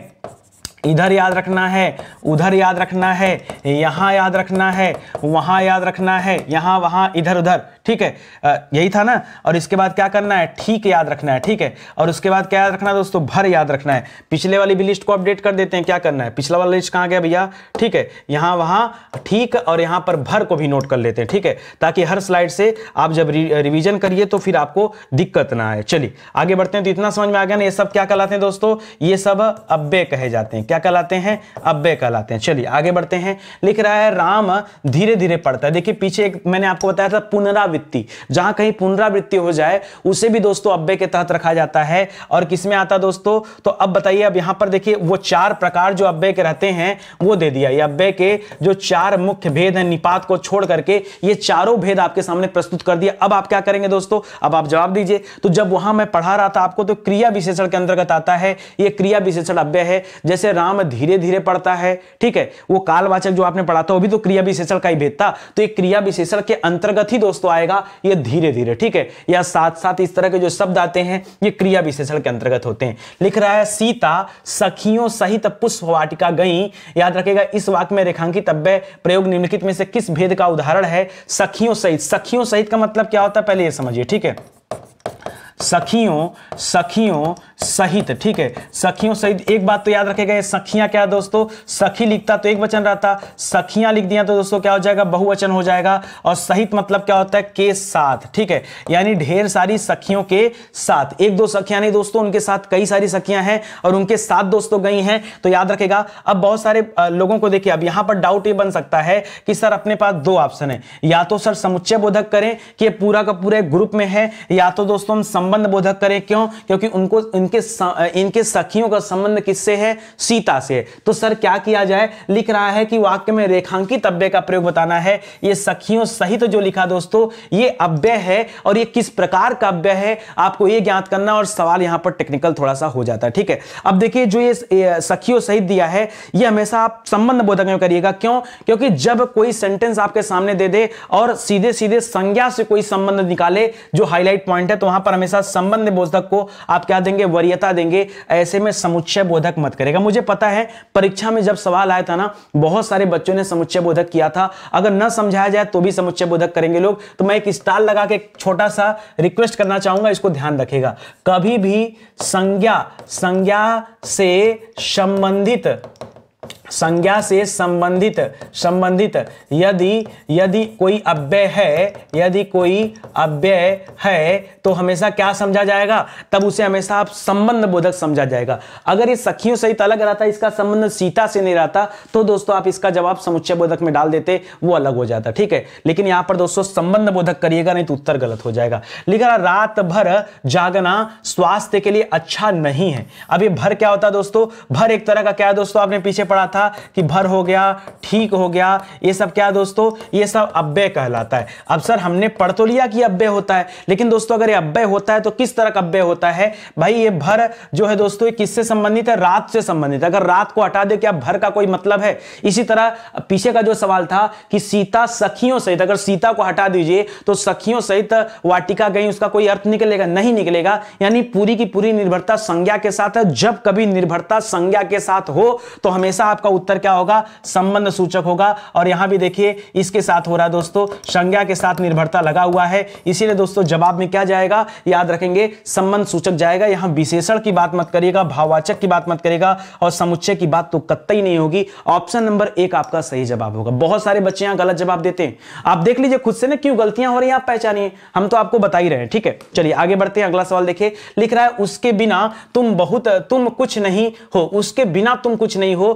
इधर याद रखना है उधर याद रखना है यहाँ याद रखना है वहाँ याद रखना है यहाँ वहाँ इधर उधर ठीक है यही था ना और इसके बाद क्या करना है ठीक याद रखना है ठीक है और उसके बाद क्या याद रखना है दोस्तों भर याद रखना है पिछले वाली भी लिस्ट को अपडेट कर देते हैं क्या करना है पिछला वाला लिस्ट कहाँ गया भैया ठीक है यहाँ वहाँ ठीक और यहाँ पर भर को भी नोट कर लेते हैं ठीक है ताकि हर स्लाइड से आप जब रिविजन करिए तो फिर आपको दिक्कत ना आए चलिए आगे बढ़ते हैं तो इतना समझ में आ गया ना ये सब क्या कहलाते हैं दोस्तों ये सब अब्बे कहे जाते हैं क्या कहलाते हैं अब्बे कहलाते हैं चलिए आगे बढ़ते हैं लिख रहा है राम धीरे धीरे पढ़ता है देखिए पीछे मैंने आपको बताया था पुनरावृत्ति पुनरावृत्ति जहां कहीं पुनरावृत्ति हो जाए उसे भी दोस्तों अब्बे के तहत रखा जाता है और किसमें आता दोस्तों तो अब बताइए अब यहां पर देखिए वो चार प्रकार जो अब्बे के रहते हैं वो दे दिया ये अब्बे के जो चार मुख्य भेद हैं निपात को छोड़ करके ये चारों भेद आपके सामने प्रस्तुत कर दिया अब आप क्या करेंगे दोस्तों अब आप जवाब दीजिए तो जब वहां मैं पढ़ा रहा था आपको तो क्रिया विशेषण के अंतर्गत आता है ये क्रिया विशेषण अव्यय है जैसे राम धीरे धीरे पढ़ता है ठीक है वो कालवाचक जो आपने पढ़ा था वो भी तो क्रिया विशेषण का ही भेद था तो ये क्रिया विशेषण के अंतर्गत ही दोस्तों आएगा जाएगा ये धीरे धीरे ठीक है या साथ साथ इस तरह के जो शब्द आते हैं ये क्रिया विशेषण के अंतर्गत होते हैं लिख रहा है सीता सखियों सहित पुष्प वाटिका गई याद रखेगा इस वाक्य में रेखांकित अब प्रयोग निम्नलिखित में से किस भेद का उदाहरण है सखियों सहित सखियों सहित का मतलब क्या होता है पहले यह समझिए ठीक है सखियों सखियों सहित ठीक है सखियों सहित एक बात तो याद रखेगा ये सखियां क्या दोस्तों सखी लिखता तो एक वचन रहता सखियां लिख दिया तो दोस्तों क्या हो जाएगा बहुवचन हो जाएगा और सहित मतलब क्या होता है के साथ ठीक है यानी ढेर सारी सखियों के साथ एक दो सखियां नहीं दोस्तों उनके साथ कई सारी सखियां हैं और उनके साथ दोस्तों गई हैं तो याद रखेगा अब बहुत सारे लोगों को देखिए अब यहां पर डाउट ये बन सकता है कि सर अपने पास दो ऑप्शन है या तो सर समुच्चय बोधक करें कि पूरा का पूरा ग्रुप में है या तो दोस्तों हम संबंध बोधक करें क्यों क्योंकि उनको इनके इनके सखियों का संबंध किससे है सीता से तो सर क्या किया जाए लिख रहा है कि वाक्य में रेखांकित अव्य का प्रयोग बताना है ये सखियों सहित तो जो लिखा दोस्तों ये अव्यय है और ये किस प्रकार का अव्यय है आपको ये ज्ञात करना और सवाल यहां पर टेक्निकल थोड़ा सा हो जाता है ठीक है अब देखिए जो ये सखियों सहित दिया है ये हमेशा आप संबंध बोधक में करिएगा क्यों क्योंकि जब कोई सेंटेंस आपके सामने दे दे और सीधे सीधे संज्ञा से कोई संबंध निकाले जो हाईलाइट पॉइंट है तो वहां पर हमेशा साथ संबंध बोधक को आप क्या देंगे वरीयता देंगे ऐसे में समुच्चय बोधक मत करेगा मुझे पता है परीक्षा में जब सवाल आया था ना बहुत सारे बच्चों ने समुच्चय बोधक किया था अगर न समझाया जाए तो भी समुच्चय बोधक करेंगे लोग तो मैं एक स्टाल लगा के छोटा सा रिक्वेस्ट करना चाहूंगा इसको ध्यान रखेगा कभी भी संज्ञा संज्ञा से संबंधित संज्ञा से संबंधित संबंधित यदि यदि कोई अव्यय है यदि कोई अव्यय है तो हमेशा क्या समझा जाएगा तब उसे हमेशा आप संबंध बोधक समझा जाएगा अगर ये सखियों सहित अलग रहता इसका संबंध सीता से नहीं रहता तो दोस्तों आप इसका जवाब समुच्चय बोधक में डाल देते वो अलग हो जाता ठीक है लेकिन यहां पर दोस्तों संबंध बोधक करिएगा नहीं तो उत्तर गलत हो जाएगा लेकिन रात भर जागना स्वास्थ्य के लिए अच्छा नहीं है अब ये भर क्या होता दोस्तों भर एक तरह का क्या दोस्तों आपने पीछे पढ़ा था था कि भर हो गया ठीक हो गया ये सब क्या दोस्तों ये सब अब्बे कहलाता है अब सर हमने पढ़ तो लिया कि अब्बे होता है लेकिन दोस्तों अगर ये अब्बे होता है तो किस तरह का अब्बे होता है भाई ये भर जो है दोस्तों ये किससे संबंधित है रात से संबंधित है अगर रात को हटा दे क्या भर का कोई मतलब है इसी तरह पीछे का जो सवाल था कि सीता सखियों सहित अगर सीता को हटा दीजिए तो सखियों सहित वाटिका गई उसका कोई अर्थ निकलेगा नहीं निकलेगा यानी पूरी की पूरी निर्भरता संज्ञा के साथ है जब कभी निर्भरता संज्ञा के साथ हो तो हमेशा आपका आपका उत्तर क्या होगा संबंध सूचक होगा और यहां भी देखिए इसके साथ हो रहा है दोस्तों संज्ञा के साथ निर्भरता लगा हुआ है इसीलिए दोस्तों जवाब में क्या जाएगा याद रखेंगे संबंध सूचक जाएगा यहां विशेषण की बात मत करिएगा भाववाचक की बात मत करेगा और समुच्चय की बात तो कतई नहीं होगी ऑप्शन नंबर एक आपका सही जवाब होगा बहुत सारे बच्चे यहां गलत जवाब देते हैं आप देख लीजिए खुद से ना क्यों गलतियां हो रही हैं आप पहचानिए हम तो आपको बता ही रहे हैं ठीक है चलिए आगे बढ़ते हैं अगला सवाल देखिए लिख रहा है उसके बिना तुम बहुत तुम कुछ नहीं हो उसके बिना तुम कुछ नहीं हो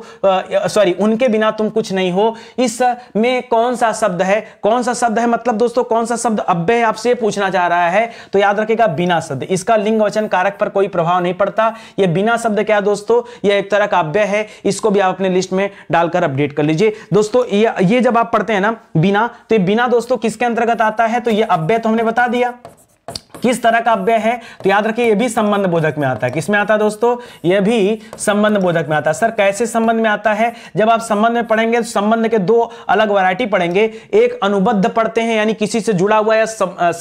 सॉरी उनके बिना तुम कुछ नहीं हो इस में कौन सा शब्द है कौन सा शब्द है मतलब दोस्तों कौन सा शब्द अब्बे आपसे पूछना चाह रहा है तो याद रखेगा बिना शब्द इसका लिंग वचन कारक पर कोई प्रभाव नहीं पड़ता यह बिना शब्द क्या दोस्तों यह एक तरह का अव्य है इसको भी आप अपने लिस्ट में डालकर अपडेट कर लीजिए दोस्तों ये ये जब आप पढ़ते हैं ना बिना तो बिना दोस्तों किसके अंतर्गत आता है तो ये अव्यय तो हमने बता दिया किस तरह का अव्यय है तो याद रखिए ये भी संबंध बोधक में आता है किसमें आता है दोस्तों ये भी संबंध बोधक में आता है सर कैसे संबंध में आता है जब आप संबंध में पढ़ेंगे तो संबंध के दो अलग वैरायटी पढ़ेंगे एक अनुबद्ध पढ़ते हैं यानी किसी से जुड़ा हुआ या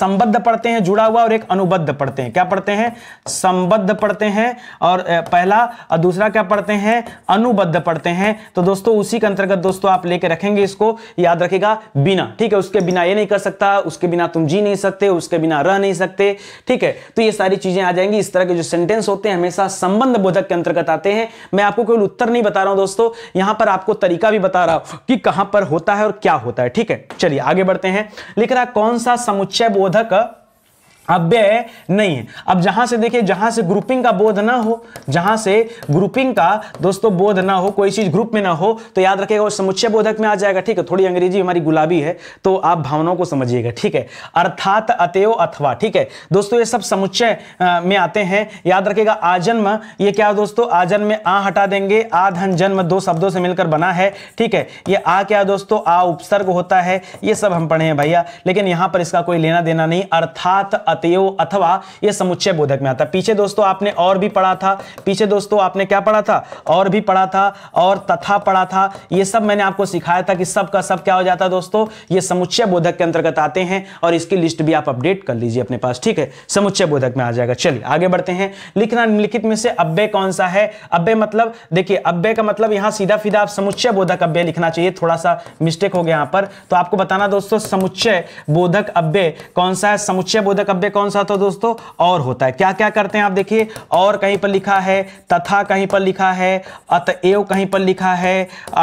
संबद्ध पढ़ते हैं जुड़ा हुआ और एक अनुबद्ध पढ़ते हैं क्या पढ़ते हैं संबद्ध पढ़ते हैं और पहला और दूसरा क्या पढ़ते हैं अनुबद्ध पढ़ते हैं तो दोस्तों उसी के अंतर्गत दोस्तों आप लेके रखेंगे इसको याद रखेगा बिना ठीक है उसके बिना ये नहीं कर सकता उसके बिना तुम जी नहीं सकते उसके बिना रह नहीं सकते ठीक है तो ये सारी चीजें आ जाएंगी इस तरह के जो सेंटेंस होते हैं हमेशा संबंध बोधक के अंतर्गत आते हैं मैं आपको केवल उत्तर नहीं बता रहा हूं दोस्तों यहां पर आपको तरीका भी बता रहा हूं कि कहां पर होता है और क्या होता है ठीक है चलिए आगे बढ़ते हैं लिख रहा कौन सा समुच्चय बोधक अव्यय नहीं है अब जहां से देखिए जहां से ग्रुपिंग का बोध ना हो जहां से ग्रुपिंग का दोस्तों बोध ना हो कोई चीज ग्रुप में ना हो तो याद रखेगा वो समुच्चय बोधक में आ जाएगा ठीक है थोड़ी अंग्रेजी हमारी गुलाबी है तो आप भावनाओं को समझिएगा ठीक है अर्थात अतयो अथवा ठीक है दोस्तों ये सब समुच्चय में आते हैं याद रखेगा आजन्म ये क्या दोस्तों आजन्म में आ हटा देंगे आधन जन्म दो शब्दों से मिलकर बना है ठीक है ये आ क्या दोस्तों आ उपसर्ग होता है ये सब हम पढ़े हैं भैया लेकिन यहां पर इसका कोई लेना देना नहीं अर्थात आती है वो अथवा ये समुच्चय बोधक में आता है पीछे दोस्तों आपने और भी पढ़ा था पीछे दोस्तों आपने क्या पढ़ा था और भी पढ़ा था और तथा पढ़ा था ये सब मैंने आपको सिखाया था कि सब का सब क्या हो जाता है दोस्तों ये समुच्चय बोधक के अंतर्गत आते हैं और इसकी लिस्ट भी आप अपडेट कर लीजिए अपने पास ठीक है समुच्चय बोधक में आ जाएगा चलिए आगे बढ़ते हैं लिखना निम्नलिखित में से अब्बे कौन सा है अब्बे मतलब देखिए अब्बे का मतलब यहां सीधा सीधा आप समुच्चय बोधक अब्बे लिखना चाहिए थोड़ा सा मिस्टेक हो गया यहां पर तो आपको बताना दोस्तों समुच्चय बोधक अब्बे कौन सा है समुच्चय बोधक अब्बे है कौन सा तो दोस्तों और होता है क्या क्या करते हैं आप देखिए और कहीं पर लिखा है तथा कहीं पर लिखा है अतएव कहीं पर लिखा है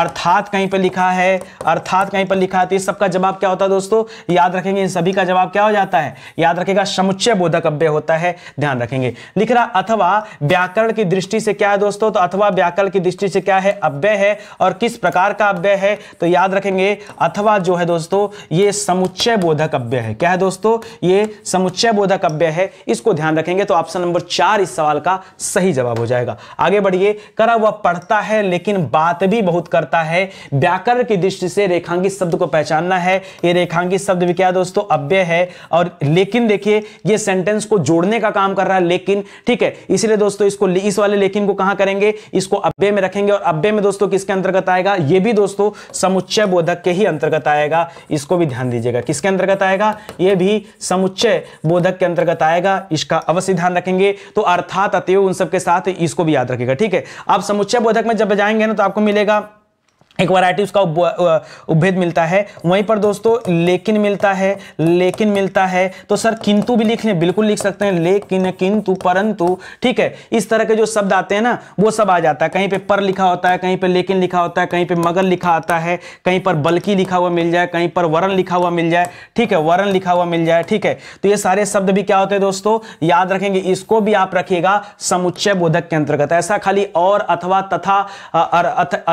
अर्थात कहीं पर लिखा है अर्थात कहीं पर लिखा है तो इस सबका जवाब क्या होता है दोस्तों याद रखेंगे इन सभी का जवाब क्या हो जाता है याद रखेगा समुच्चय बोधक अव्यय होता है ध्यान रखेंगे लिख रहा अथवा व्याकरण की दृष्टि से क्या है दोस्तों तो अथवा व्याकरण की दृष्टि से क्या है अव्यय है और किस प्रकार का अव्यय है तो याद रखेंगे अथवा जो है दोस्तों ये समुच्चय बोधक अव्यय है क्या है दोस्तों ये समुच्चय बोधक अव्य है इसको ध्यान रखेंगे तो ऑप्शन नंबर चार इस सवाल का सही जवाब हो जाएगा आगे बढ़िए करा वह पढ़ता है लेकिन बात भी बहुत करता है व्याकरण की दृष्टि से रेखांकित शब्द को पहचानना है ये रेखांकित शब्द भी क्या दोस्तों अव्य है और लेकिन देखिए ये सेंटेंस को जोड़ने का काम कर रहा है लेकिन ठीक है इसलिए दोस्तों इसको इस वाले लेकिन को कहां करेंगे इसको अव्य में रखेंगे और अव्य में दोस्तों किसके अंतर्गत आएगा यह भी दोस्तों समुच्चय बोधक के ही अंतर्गत आएगा इसको भी ध्यान दीजिएगा किसके अंतर्गत आएगा यह भी समुच्चय बोधक बोधक के अंतर्गत आएगा इसका अवश्य ध्यान रखेंगे तो अर्थात अतएव उन सबके साथ इसको भी याद रखेगा ठीक है आप समुच्चय बोधक में जब जाएंगे ना तो आपको मिलेगा एक वैरायटी उसका उपभेद मिलता है वहीं पर दोस्तों लेकिन मिलता है लेकिन मिलता है तो सर किंतु भी लिख लें बिल्कुल लिख सकते हैं लेकिन किंतु परंतु ठीक है इस तरह के जो शब्द आते हैं ना वो सब आ जाता है कहीं पे पर लिखा होता है कहीं पे लेकिन लिखा होता है कहीं पे मगर लिखा आता है कहीं पर बल्कि लिखा हुआ मिल जाए कहीं पर वरण लिखा हुआ मिल जाए ठीक है वरण लिखा हुआ मिल जाए ठीक है तो ये सारे शब्द भी क्या होते हैं दोस्तों याद रखेंगे इसको भी आप रखिएगा समुच्चय बोधक के अंतर्गत ऐसा खाली और अथवा तथा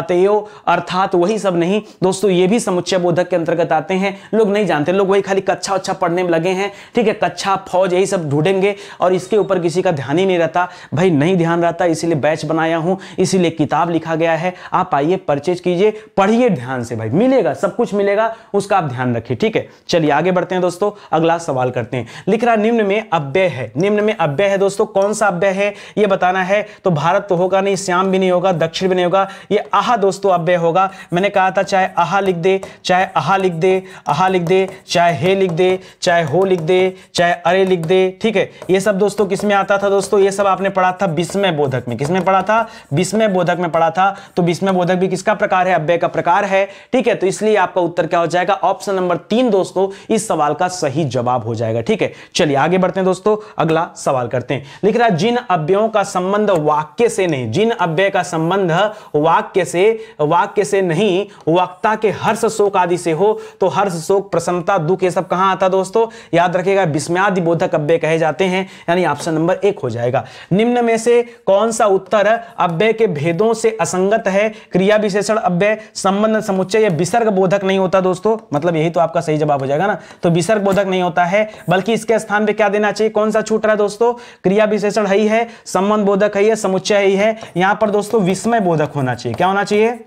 अतयो अर्थ अर्थात तो वही सब नहीं दोस्तों ये भी समुच्चय बोधक के अंतर्गत आते हैं लोग नहीं जानते लोग वही खाली कच्छा उच्छा पढ़ने में लगे हैं ठीक है कच्छा फौज यही सब ढूंढेंगे और इसके ऊपर किसी का ध्यान ही नहीं रहता भाई नहीं ध्यान रहता इसीलिए बैच बनाया हूँ इसीलिए किताब लिखा गया है आप आइए परचेज कीजिए पढ़िए ध्यान से भाई मिलेगा सब कुछ मिलेगा उसका आप ध्यान रखिए ठीक है चलिए आगे बढ़ते हैं दोस्तों अगला सवाल करते हैं लिख रहा निम्न में अव्यय है निम्न में अव्यय है दोस्तों कौन सा अव्यय है ये बताना है तो भारत तो होगा नहीं श्याम भी नहीं होगा दक्षिण भी नहीं होगा ये आह दोस्तों अव्यय होगा होगा मैंने कहा था चाहे आहा लिख दे चाहे आहा लिख दे आहा लिख दे चाहे हे लिख दे चाहे हो लिख दे चाहे अरे लिख दे ठीक है ये सब दोस्तों किसमें आता था दोस्तों ये सब आपने पढ़ा था विस्मय बोधक में किसमें पढ़ा था विस्मय बोधक में पढ़ा था तो विस्मय बोधक भी किसका प्रकार है अव्यय का प्रकार है ठीक है तो इसलिए आपका उत्तर क्या हो जाएगा ऑप्शन नंबर तीन दोस्तों इस सवाल का सही जवाब हो जाएगा ठीक है चलिए आगे बढ़ते हैं दोस्तों अगला सवाल करते हैं लिख रहा जिन अव्ययों का संबंध वाक्य से नहीं जिन अव्यय का संबंध वाक्य से वाक्य से से नहीं वक्ता के हर्ष शोक आदि से हो तो हर्ष शोक प्रसन्नता दुख ये सब कहां आता दोस्तों याद रखेगा विस्मयादि बोधक अव्यय कहे जाते हैं यानी ऑप्शन नंबर एक हो जाएगा निम्न में से कौन सा उत्तर अव्यय के भेदों से असंगत है क्रिया विशेषण अव्यय संबंध समुच्चय या विसर्ग बोधक नहीं होता दोस्तों मतलब यही तो आपका सही जवाब हो जाएगा ना तो विसर्ग बोधक नहीं होता है बल्कि इसके स्थान पर क्या देना चाहिए कौन सा छूट रहा है दोस्तों क्रिया विशेषण ही है संबंध बोधक ही है समुच्चय ही है यहां पर दोस्तों विस्मय बोधक होना चाहिए क्या होना चाहिए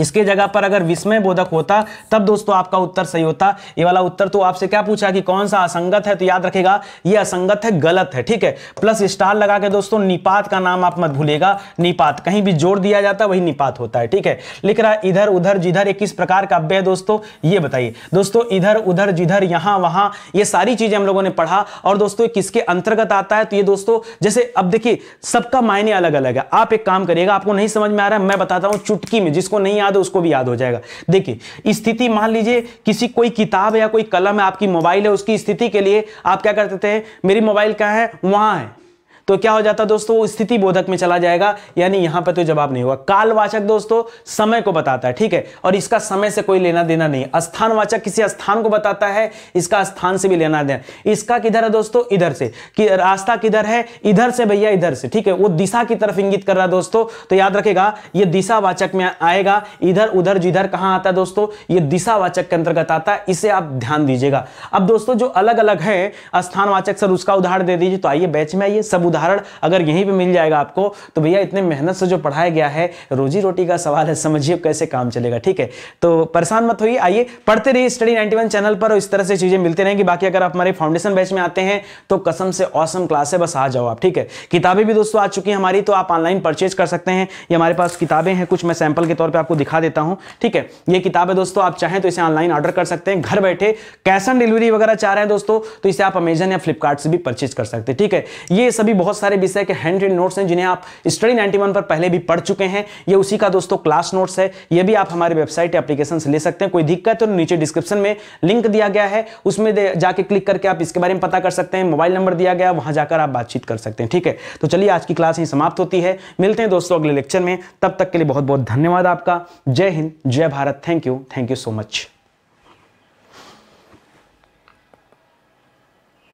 इसके जगह पर अगर विस्मय बोधक होता तब दोस्तों आपका उत्तर सही होता ये वाला उत्तर तो आपसे क्या पूछा कि कौन सा असंगत है तो याद रखेगा ये असंगत है गलत है ठीक है प्लस स्टार लगा के दोस्तों निपात का नाम आप मत भूलेगा निपात कहीं भी जोड़ दिया जाता वही निपात होता है ठीक है लिख रहा इधर उधर जिधर ये किस प्रकार का अव्यय दोस्तों ये बताइए दोस्तों इधर उधर जिधर यहां वहां ये सारी चीजें हम लोगों ने पढ़ा और दोस्तों किसके अंतर्गत आता है तो ये दोस्तों जैसे अब देखिए सबका मायने अलग अलग है आप एक काम करिएगा आपको नहीं समझ में आ रहा है मैं बताता हूं चुटकी में जिसको नहीं याद है उसको भी याद हो जाएगा देखिए स्थिति मान लीजिए किसी कोई किताब या कोई कलम है आपकी मोबाइल है उसकी स्थिति के लिए आप क्या करते थे मेरी मोबाइल कहाँ है वहाँ है तो क्या हो जाता दोस्तों वो स्थिति बोधक में चला जाएगा यानी यहां पर तो जवाब नहीं होगा कालवाचक दोस्तों समय को बताता है ठीक है और इसका समय से कोई लेना देना नहीं स्थानवाचक किसी स्थान को बताता है इसका स्थान से भी लेना देना इसका किधर है दोस्तों इधर से कि रास्ता किधर है इधर से भैया इधर से ठीक है वो दिशा की तरफ इंगित कर रहा है दोस्तों तो याद रखेगा ये दिशावाचक में आएगा इधर उधर जिधर कहां आता है दोस्तों ये दिशावाचक के अंतर्गत आता है इसे आप ध्यान दीजिएगा अब दोस्तों जो अलग अलग है स्थानवाचक सर उसका उदाहरण दे दीजिए तो आइए बैच में आइए सब उदाहरण उदाहरण अगर यहीं पर मिल जाएगा आपको तो भैया इतने मेहनत से जो पढ़ाया गया है रोजी रोटी का सवाल है समझिए कैसे काम चलेगा ठीक है तो परेशान मत होइए आइए पढ़ते रहिए स्टडी 91 चैनल पर इस तरह से चीजें मिलती रहेंगी बाकी अगर आप हमारे फाउंडेशन बैच में आते हैं तो कसम से औसम क्लास है बस आ जाओ आप ठीक है किताबें भी दोस्तों आ चुकी हैं हमारी तो आप ऑनलाइन परचेज कर सकते हैं ये हमारे पास किताबें हैं कुछ मैं सैंपल के तौर पर आपको दिखा देता हूँ ठीक है ये किताबें दोस्तों आप चाहें तो इसे ऑनलाइन ऑर्डर कर सकते हैं घर बैठे कैश ऑन डिलीवरी वगैरह चाह रहे हैं दोस्तों तो इसे आप अमेजन या फ्लिपकार्ट से भी परचेज कर सकते हैं ठीक है ये सभी बहुत सारे विषय के हैंड रिटन नोट्स हैं जिन्हें आप स्टडी 91 पर पहले भी पढ़ चुके हैं ये उसी का दोस्तों क्लास नोट्स है ये भी आप हमारे वेबसाइट या एप्लीकेशन से ले सकते हैं कोई दिक्कत तो नीचे डिस्क्रिप्शन में लिंक दिया गया है उसमें जाके क्लिक करके आप इसके बारे में पता कर सकते हैं मोबाइल नंबर दिया गया वहां जाकर आप बातचीत कर सकते हैं ठीक है तो चलिए आज की क्लास ही समाप्त होती है मिलते हैं दोस्तों अगले लेक्चर में तब तक के लिए बहुत बहुत धन्यवाद आपका जय हिंद जय Bharat thank you thank you so much